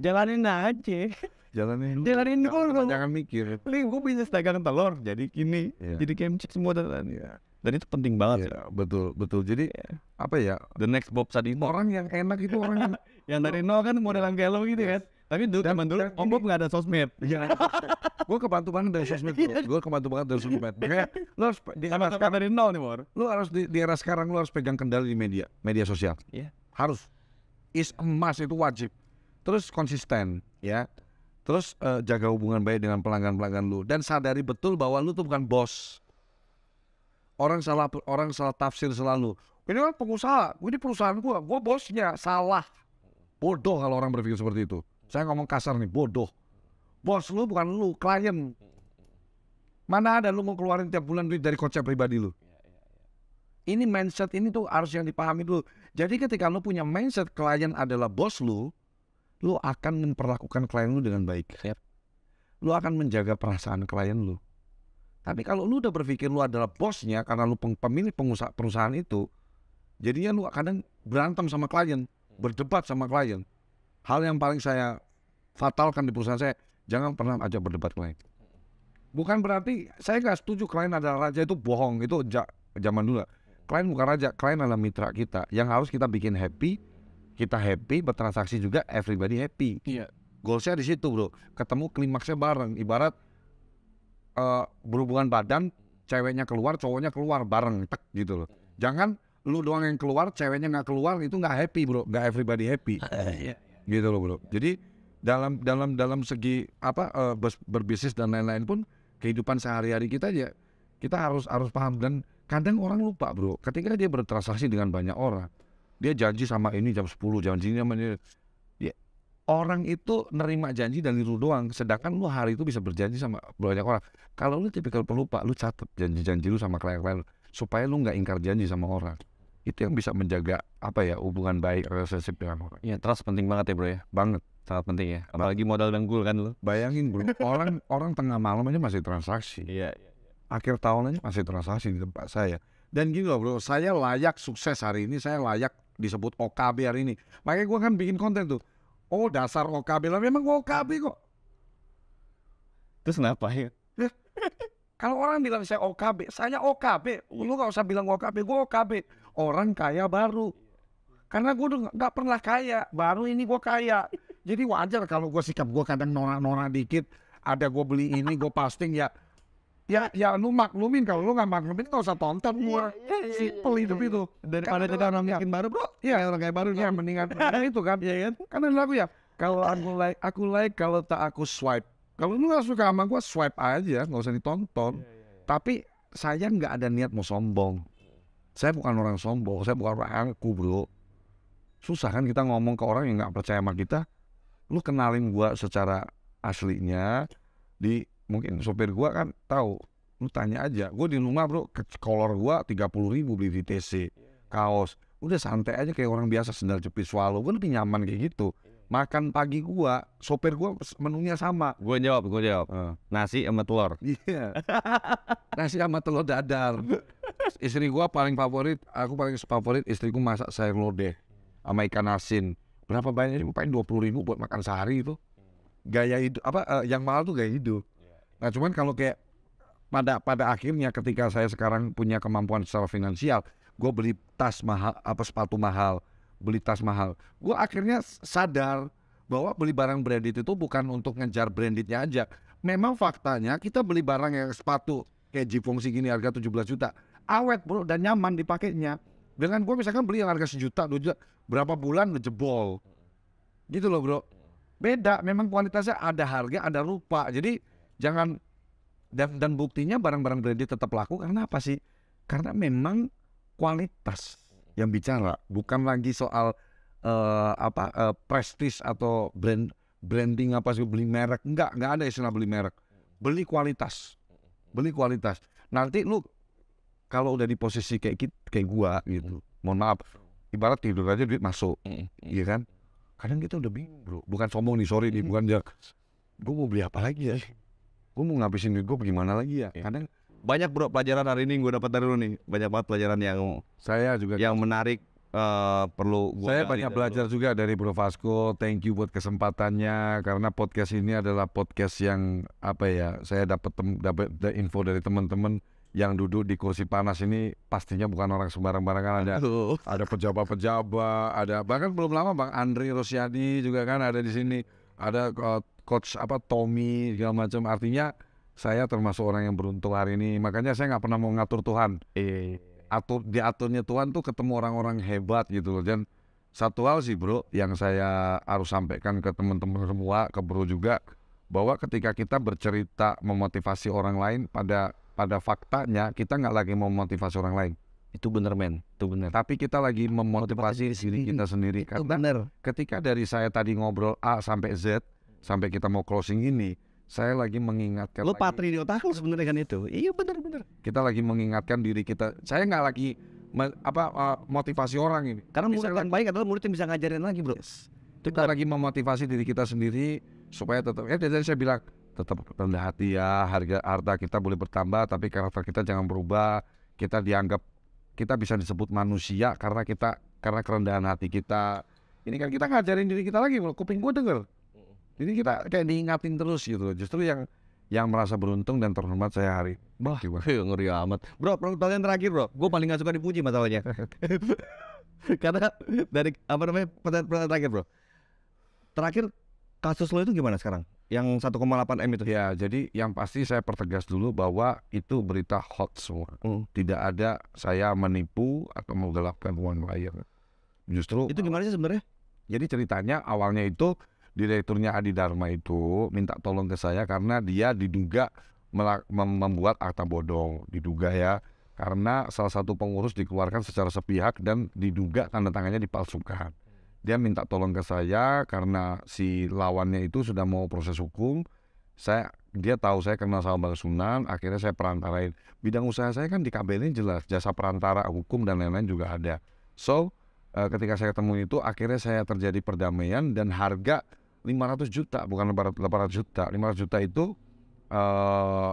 jalanin aja jalanin jalanin dulu jangan mikir nih gue bisnis dagang telur jadi gini yeah. jadi kimchi semua dan yeah. dan itu penting banget yeah, betul betul jadi yeah. apa ya the next Bob Sadino orang yang enak itu orang yang yang dari nol kan model iya. yang lo gitu iya. kan tapi dulu zaman dulu Om Bob nggak ada sosmed iya gue kebantu banget dari sosmed iya. gue kebantu banget dari sosmed Gue harus di era sekarang dari nol nih Mor lo harus di, era sekarang lo harus pegang kendali di media media sosial yeah. harus is emas itu wajib terus konsisten ya Terus uh, jaga hubungan baik dengan pelanggan-pelanggan lu dan sadari betul bahwa lu tuh bukan bos. Orang salah orang salah tafsir selalu. Ini kan pengusaha, ini perusahaan gua, gua bosnya. Salah. Bodoh kalau orang berpikir seperti itu. Saya ngomong kasar nih, bodoh. Bos lu bukan lu, klien. Mana ada lu mau keluarin tiap bulan duit dari kocek pribadi lu? Ini mindset ini tuh harus yang dipahami dulu. Jadi ketika lu punya mindset klien adalah bos lu, lu akan memperlakukan klien lu dengan baik. Yep. Lu akan menjaga perasaan klien lu. Tapi kalau lu udah berpikir lu adalah bosnya karena lu pemilik pengusaha perusahaan itu, jadinya lu kadang berantem sama klien, berdebat sama klien. Hal yang paling saya fatalkan di perusahaan saya, jangan pernah aja berdebat klien. Bukan berarti saya nggak setuju klien adalah raja itu bohong, itu zaman dulu. Klien bukan raja, klien adalah mitra kita yang harus kita bikin happy, kita happy bertransaksi juga everybody happy iya. goalsnya di situ bro ketemu klimaksnya bareng ibarat uh, berhubungan badan ceweknya keluar cowoknya keluar bareng tek gitu loh jangan lu doang yang keluar ceweknya nggak keluar itu nggak happy bro nggak everybody happy iya, iya. gitu loh bro jadi dalam dalam dalam segi apa uh, berbisnis dan lain-lain pun kehidupan sehari-hari kita aja ya, kita harus harus paham dan kadang orang lupa bro ketika dia bertransaksi dengan banyak orang dia janji sama ini jam 10 ini sama ini ya, orang itu nerima janji dan itu doang sedangkan lu hari itu bisa berjanji sama banyak orang kalau lu tipikal pelupa lu catat janji-janji lu sama klien-klien supaya lu nggak ingkar janji sama orang itu yang bisa menjaga apa ya hubungan baik relationship dengan orang ya trust penting banget ya bro ya banget sangat penting ya apalagi modal dengkul kan lu bayangin bro orang orang tengah malam aja masih transaksi iya, iya, iya, akhir tahun aja masih transaksi di tempat saya dan gini loh bro saya layak sukses hari ini saya layak disebut OKB hari ini. Makanya gue kan bikin konten tuh. Oh dasar OKB lah, memang gue OKB kok. Terus kenapa ya? kalau orang bilang saya OKB, saya OKB. Lu gak usah bilang OKB, gue OKB. Orang kaya baru. Karena gue udah gak pernah kaya, baru ini gue kaya. Jadi wajar kalau gue sikap gue kadang norak-norak dikit. Ada gue beli ini, gue posting ya ya ya lu maklumin kalau lu nggak maklumin nggak usah tonton iya, gua yeah, yeah, yeah, simple iya, hidup yeah, yeah. itu daripada jadi orang ya. baru bro ya orang kayak baru ya mendingan itu kan ya kan karena lagu ya kalau aku like aku like kalau tak aku swipe kalau lu nggak suka sama gua swipe aja nggak usah ditonton tapi saya nggak ada niat mau sombong saya bukan orang sombong saya bukan orang aku bro susah kan kita ngomong ke orang yang nggak percaya sama kita lu kenalin gua secara aslinya di mungkin sopir gua kan tahu lu tanya aja gua di rumah bro kolor gua tiga puluh ribu beli di TC kaos udah santai aja kayak orang biasa sendal jepit swallow gua lebih nyaman kayak gitu makan pagi gua sopir gua menunya sama gua jawab gua jawab uh. nasi sama telur yeah. nasi sama telur dadar istri gua paling favorit aku paling favorit istriku masak sayur lodeh sama ikan asin berapa banyak ini paling dua puluh ribu buat makan sehari itu gaya hidup apa uh, yang mahal tuh gaya hidup Nah cuman kalau kayak pada pada akhirnya ketika saya sekarang punya kemampuan secara finansial, gue beli tas mahal apa sepatu mahal, beli tas mahal, gue akhirnya sadar bahwa beli barang branded itu bukan untuk ngejar brandednya aja. Memang faktanya kita beli barang yang sepatu kayak fungsi gini harga 17 juta, awet bro dan nyaman dipakainya. Dengan gue misalkan beli yang harga sejuta, dua juta, berapa bulan ngejebol. Gitu loh bro. Beda, memang kualitasnya ada harga, ada rupa. Jadi Jangan dan, dan buktinya barang-barang branded tetap laku karena apa sih? Karena memang kualitas yang bicara, bukan lagi soal uh, apa uh, prestis atau brand branding apa sih beli merek. Enggak, enggak ada istilah beli merek. Beli kualitas. Beli kualitas. Nanti lu kalau udah di posisi kayak kita kayak gua gitu. Mohon maaf. Ibarat tidur aja duit masuk. Iya kan? Kadang kita udah bingung, Bro. Bukan sombong nih, sorry nih, bukan jak Gua mau beli apa lagi ya? gue mau ngabisin duit gue gimana lagi ya? Iya. Kadang banyak bro pelajaran hari ini gue dapat dari lu nih. Banyak banget pelajaran yang saya juga yang menarik uh, perlu gua saya banyak belajar dulu. juga dari Bro Vasco. Thank you buat kesempatannya karena podcast ini adalah podcast yang apa ya? Saya dapat dapat info dari teman-teman yang duduk di kursi panas ini pastinya bukan orang sembarang barangan ada ada pejabat-pejabat, ada bahkan belum lama Bang Andri Rosyadi juga kan ada di sini. Ada uh, coach apa Tommy segala macam artinya saya termasuk orang yang beruntung hari ini makanya saya nggak pernah mau ngatur Tuhan eh atur diaturnya Tuhan tuh ketemu orang-orang hebat gitu loh dan satu hal sih bro yang saya harus sampaikan ke teman-teman semua ke bro juga bahwa ketika kita bercerita memotivasi orang lain pada pada faktanya kita nggak lagi memotivasi orang lain itu benar men itu benar tapi kita lagi memotivasi diri kita sendiri itu karena bener. ketika dari saya tadi ngobrol A sampai Z sampai kita mau closing ini saya lagi mengingatkan lo patri di otak lo sebenarnya kan itu iya benar-benar kita lagi mengingatkan diri kita saya nggak lagi me, apa uh, motivasi orang ini karena murid yang baik adalah murid yang bisa ngajarin lagi bro yes. Itu kita benar. lagi memotivasi diri kita sendiri supaya tetap ya jadi saya bilang tetap rendah hati ya harga harta kita boleh bertambah tapi karakter kita jangan berubah kita dianggap kita bisa disebut manusia karena kita karena kerendahan hati kita ini kan kita ngajarin diri kita lagi kuping gue denger jadi kita kayak diingatin terus gitu Justru yang yang merasa beruntung dan terhormat saya hari. Wah, gitu. ngeri amat. Bro, pertanyaan terakhir bro. Gue paling gak suka dipuji masalahnya. Karena dari apa namanya pertanyaan, terakhir bro. Terakhir kasus lo itu gimana sekarang? Yang 1,8 M itu? Ya, jadi yang pasti saya pertegas dulu bahwa itu berita hot semua. Hmm. Tidak ada saya menipu atau menggelapkan uang lain. Justru itu gimana sih sebenarnya? Jadi ceritanya awalnya itu direkturnya Adi Dharma itu minta tolong ke saya karena dia diduga membuat akta bodong, diduga ya. Karena salah satu pengurus dikeluarkan secara sepihak dan diduga tanda tangannya dipalsukan. Dia minta tolong ke saya karena si lawannya itu sudah mau proses hukum. Saya dia tahu saya kenal sama Bang Sunan, akhirnya saya perantarain. Bidang usaha saya kan di ini jelas jasa perantara hukum dan lain-lain juga ada. So, eh, ketika saya ketemu itu akhirnya saya terjadi perdamaian dan harga 500 juta bukan 800 juta 500 juta itu uh,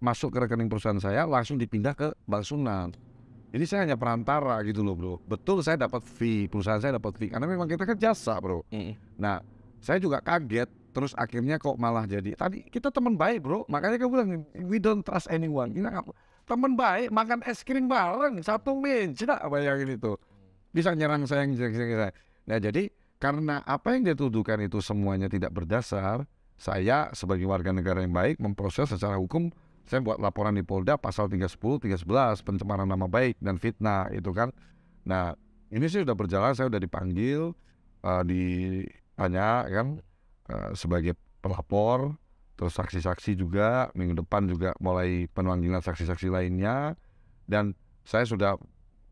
masuk ke rekening perusahaan saya langsung dipindah ke Bank sunat. jadi saya hanya perantara gitu loh bro betul saya dapat fee perusahaan saya dapat fee karena memang kita kan jasa bro mm. nah saya juga kaget terus akhirnya kok malah jadi tadi kita teman baik bro makanya kamu bilang we don't trust anyone kita teman baik makan es krim bareng satu meja bayangin itu bisa nyerang saya, nyerang saya. nah jadi karena apa yang dituduhkan itu semuanya tidak berdasar, saya sebagai warga negara yang baik memproses secara hukum saya buat laporan di Polda pasal 310, 311 pencemaran nama baik dan fitnah itu kan. Nah, ini sih sudah berjalan, saya sudah dipanggil uh, ditanya kan uh, sebagai pelapor, terus saksi-saksi juga minggu depan juga mulai penanggilan saksi-saksi lainnya dan saya sudah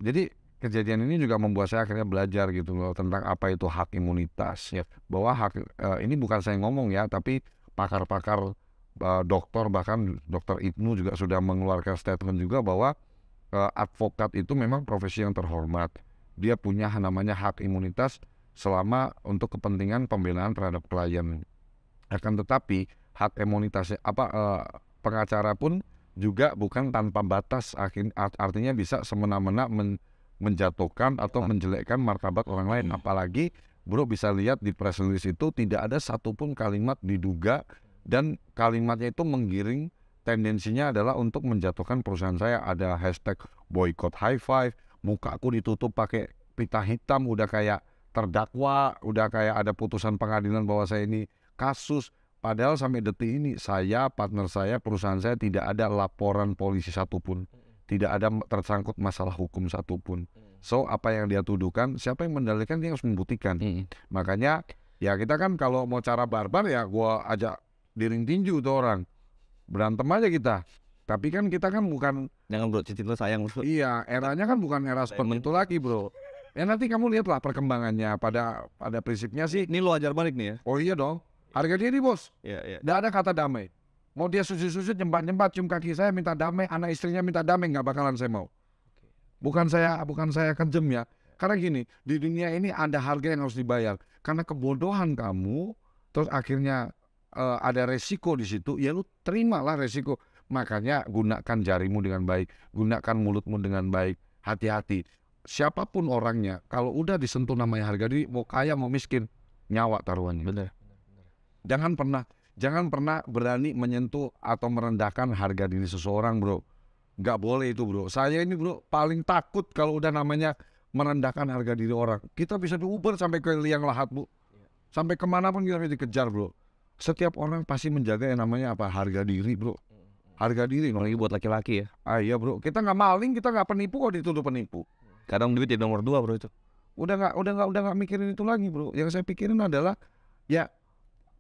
jadi kejadian ini juga membuat saya akhirnya belajar gitu loh tentang apa itu hak imunitas. Yep. Ya. Bahwa hak eh, ini bukan saya ngomong ya, tapi pakar-pakar uh, eh, dokter bahkan dokter Ibnu juga sudah mengeluarkan statement juga bahwa eh, advokat itu memang profesi yang terhormat. Dia punya namanya hak imunitas selama untuk kepentingan pembelaan terhadap klien. Akan tetapi hak imunitasnya apa pengacara pun juga bukan tanpa batas artinya bisa semena-mena men, menjatuhkan atau menjelekkan martabat orang lain. Hmm. Apalagi Bro bisa lihat di press release itu tidak ada satupun kalimat diduga dan kalimatnya itu menggiring tendensinya adalah untuk menjatuhkan perusahaan saya. Ada hashtag boycott high five, muka aku ditutup pakai pita hitam udah kayak terdakwa, udah kayak ada putusan pengadilan bahwa saya ini kasus. Padahal sampai detik ini saya, partner saya, perusahaan saya tidak ada laporan polisi satupun tidak ada tersangkut masalah hukum satupun. Hmm. So apa yang dia tuduhkan, siapa yang mendalilkan dia harus membuktikan. Hmm. Makanya ya kita kan kalau mau cara barbar ya gua ajak diring tinju tuh orang berantem aja kita. Tapi kan kita kan bukan jangan bro cinta lo sayang bro. Iya eranya kan bukan era seperti itu lagi bro. Ya nanti kamu lihatlah perkembangannya pada pada prinsipnya sih. Ini lo ajar balik nih ya. Oh iya dong. Harga diri bos. Iya iya. Tidak ada kata damai. Mau dia susut-susut, nyembah-nyembah cium kaki saya minta damai, anak istrinya minta damai nggak bakalan saya mau. Bukan saya bukan saya kejem ya. Karena gini, di dunia ini ada harga yang harus dibayar. Karena kebodohan kamu terus akhirnya uh, ada resiko di situ, ya lu terimalah resiko. Makanya gunakan jarimu dengan baik, gunakan mulutmu dengan baik, hati-hati. Siapapun orangnya, kalau udah disentuh namanya harga diri, mau kaya mau miskin, nyawa taruhannya. Benar. Jangan pernah Jangan pernah berani menyentuh atau merendahkan harga diri seseorang, bro. Gak boleh itu, bro. Saya ini, bro, paling takut kalau udah namanya merendahkan harga diri orang. Kita bisa diuber sampai ke liang lahat, bu. Iya. Sampai kemana pun kita bisa dikejar, bro. Setiap orang pasti menjaga yang namanya apa harga diri, bro. Mm-hmm. Harga diri, apalagi buat laki-laki ya. Ah iya, bro. Kita nggak maling, kita nggak penipu kok dituduh penipu. Kadang duit di nomor dua, bro itu. Udah nggak, udah nggak, udah nggak mikirin itu lagi, bro. Yang saya pikirin adalah ya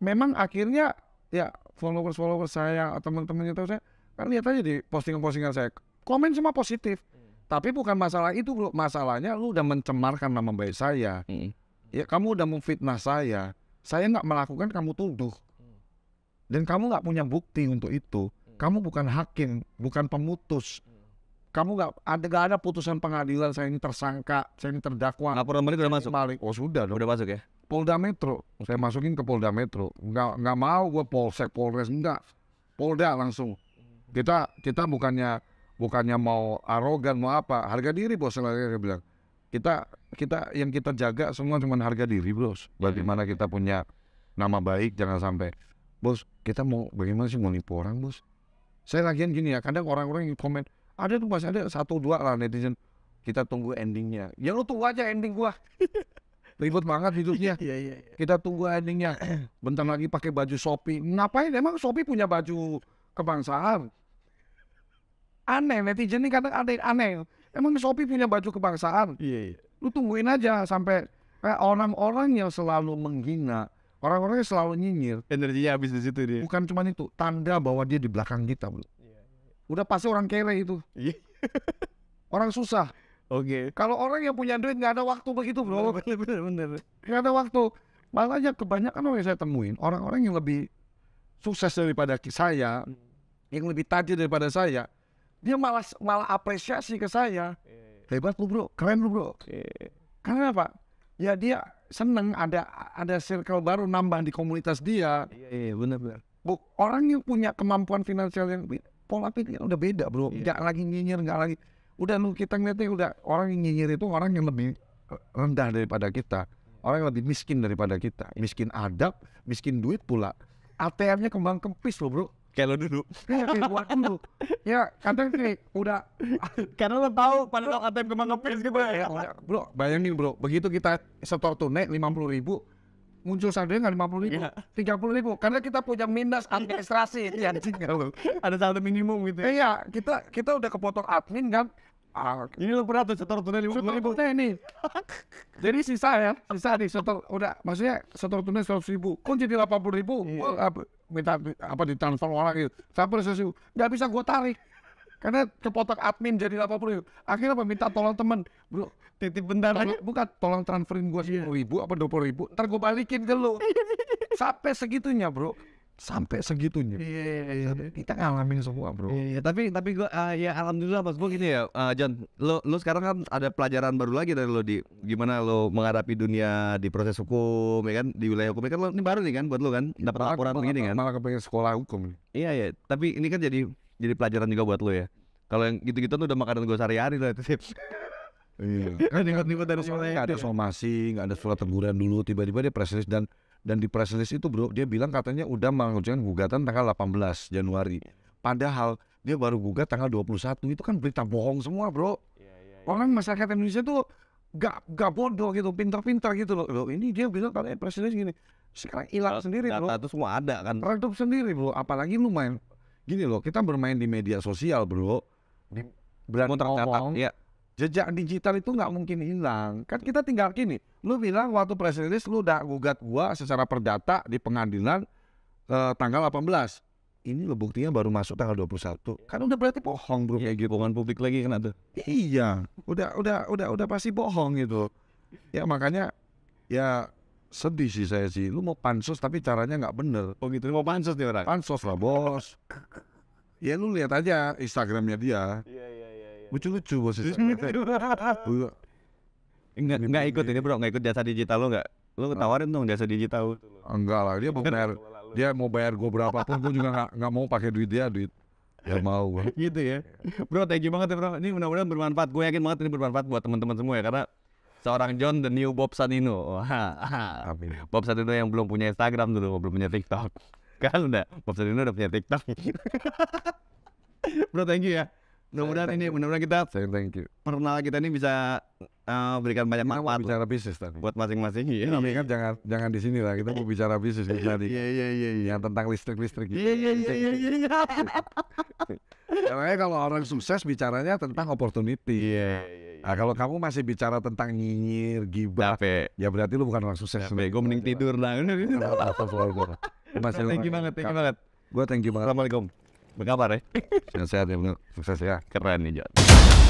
memang akhirnya ya followers followers saya atau teman itu tahu saya kan lihat aja di postingan-postingan saya komen semua positif hmm. tapi bukan masalah itu bro masalahnya lu udah mencemarkan nama baik saya hmm. ya kamu udah memfitnah saya saya nggak melakukan kamu tuduh hmm. dan kamu nggak punya bukti untuk itu hmm. kamu bukan hakim bukan pemutus hmm. kamu nggak ada gak ada putusan pengadilan saya ini tersangka saya ini terdakwa laporan balik udah masuk balik oh sudah dong udah masuk ya Polda Metro. Saya masukin ke Polda Metro. Nggak nggak mau gue Polsek Polres enggak. Polda langsung. Kita kita bukannya bukannya mau arogan mau apa harga diri bos saya bilang kita kita yang kita jaga semua cuma harga diri bos bagaimana kita punya nama baik jangan sampai bos kita mau bagaimana sih mau nipu orang bos saya lagian gini ya kadang orang-orang yang komen ada tuh masih ada satu dua lah netizen kita tunggu endingnya ya lu tunggu aja ending gua ribut banget hidupnya. Iya, iya, iya. Kita tunggu endingnya. Bentar lagi pakai baju Shopee. Ngapain emang Shopee punya baju kebangsaan? Aneh netizen ini kadang ada yang aneh. Emang Shopee punya baju kebangsaan? Iya, iya. Lu tungguin aja sampai eh, orang-orang yang selalu menghina, orang-orang yang selalu nyinyir. Energinya habis di situ dia. Bukan cuma itu, tanda bahwa dia di belakang kita, Bro. Iya, iya. Udah pasti orang kere itu. Iya. orang susah. Oke. Okay. Kalau orang yang punya duit nggak ada waktu begitu bro. Bener bener bener. Nggak ada waktu. aja kebanyakan orang yang saya temuin orang-orang yang lebih sukses daripada saya, hmm. yang lebih tajir daripada saya, dia malah malah apresiasi ke saya. Yeah. Hebat lu bro, keren lu bro. Yeah. Karena apa? Ya dia seneng ada ada circle baru nambah di komunitas dia. Iya, iya, iya benar-benar. Orang yang punya kemampuan finansial yang pola pikirnya udah beda bro, yeah. nggak lagi nyinyir, nggak lagi udah kita ngeliatnya udah orang yang nyinyir itu orang yang lebih eh, rendah daripada kita orang yang lebih miskin daripada kita miskin adab miskin duit pula ATM-nya kembang kempis loh bro kayak lo dulu iya, kayak gua kan dulu ya kadang sih udah karena lo tau pada lo ATM kembang kempis gitu ya iya, bro bayangin bro begitu kita setor tunai lima puluh ribu muncul saldonya nggak lima puluh ribu iya. tiga puluh ribu karena kita punya minus administrasi ya ada saldo minimum gitu ya iya kita kita udah kepotong admin kan Ah, okay. Ini lo pernah tuh setor tunai lima Setor ribu. ini. jadi sisa ya, sisa nih setor udah maksudnya setor tunai seratus ribu. kunci jadi delapan puluh ribu? Yeah. Apa, minta apa di transfer orang gitu. Sampai seratus ribu, nggak bisa gue tarik. Karena kepotong admin jadi delapan puluh ribu. Akhirnya apa? Minta tolong temen, bro. Titip bentar aja. Bukan tolong transferin gue iya. sepuluh ribu apa dua puluh ribu. Ntar gue balikin ke lu, Sampai segitunya bro sampai segitunya. Iya, iya, iya. iya. Kita ngalamin semua, bro. Iya, iya. tapi tapi gua uh, ya alhamdulillah pas gua gini ya, uh, John, lo lo sekarang kan ada pelajaran baru lagi dari lo di gimana lo menghadapi dunia di proses hukum ya kan, di wilayah hukum ya kan lo ini baru nih kan buat lo kan, iya, dapat ya, laporan begini kan. Malah kepengen sekolah hukum. Iya, iya. Tapi ini kan jadi jadi pelajaran juga buat lo ya. Kalau yang gitu-gitu tuh udah makanan gue sehari-hari lah itu tips. Iya. Kan ingat-ingat dari sekolah. Enggak ada somasi, enggak ada surat teguran dulu, tiba-tiba dia presiden dan dan di press release itu bro dia bilang katanya udah mengajukan gugatan tanggal 18 Januari iya. padahal dia baru gugat tanggal 21 itu kan berita bohong semua bro iya, iya, orang masyarakat Indonesia tuh gak, gak bodoh gitu pintar-pintar gitu loh. bro, ini dia bilang katanya press release gini sekarang hilang sendiri bro data itu semua ada kan redup sendiri bro apalagi lu main gini loh kita bermain di media sosial bro di berani ngomong ya jejak digital itu nggak mungkin hilang. Kan kita tinggal gini, lu bilang waktu presiden release lu udah gugat gua secara perdata di pengadilan eh, tanggal 18. Ini lo buktinya baru masuk tanggal 21. Kan udah berarti bohong bro kayak gitu. Bohongan publik lagi kan ada. Iya, udah udah udah udah pasti bohong gitu. Ya makanya ya sedih sih saya sih. Lu mau pansus tapi caranya nggak bener. Oh gitu, lu mau pansus nih orang. Pansus lah bos. ya lu lihat aja Instagramnya dia. iya iya. iya lucu-lucu bos Enggak enggak ikut ini bro, enggak ikut jasa digital lo enggak? Lo tawarin dong jasa digital. Enggak lah, dia mau kan bayar dia mau bayar gue berapa pun gue juga enggak enggak mau pakai duit dia duit. Ya mau gue gitu ya. Bro, thank you banget ya bro. Ini mudah-mudahan bermanfaat. Gue yakin banget ini bermanfaat buat teman-teman semua ya karena seorang John the new Bob Sanino. Amin. Bob Sanino yang belum punya Instagram dulu, belum punya TikTok. Kan udah Bob Sanino udah punya TikTok. bro, thank you ya. Mudah-mudahan ini mudah-mudahan kita thank, thank you. pernah kita ini bisa uh, berikan banyak manfaat. bicara bisnis tadi. Buat masing-masing. ya tapi kan jangan jangan di sini lah. Kita mau bicara bisnis iya, gitu tadi. Iya iya iya iya. Yang tentang listrik-listrik gitu. Iya iya iya iya iya. iya. Ya, Karena kalau orang sukses bicaranya tentang opportunity. Iya, iya iya Nah, kalau kamu masih bicara tentang nyinyir, gibah, ya berarti lu bukan orang sukses. Gue mending tidur lah. Terima thank you banget, thank you banget. Gue thank you banget. Assalamualaikum. Bagaimana? Eh? ya? Sehat ya bener. Sukses ya. Keren nih Jod.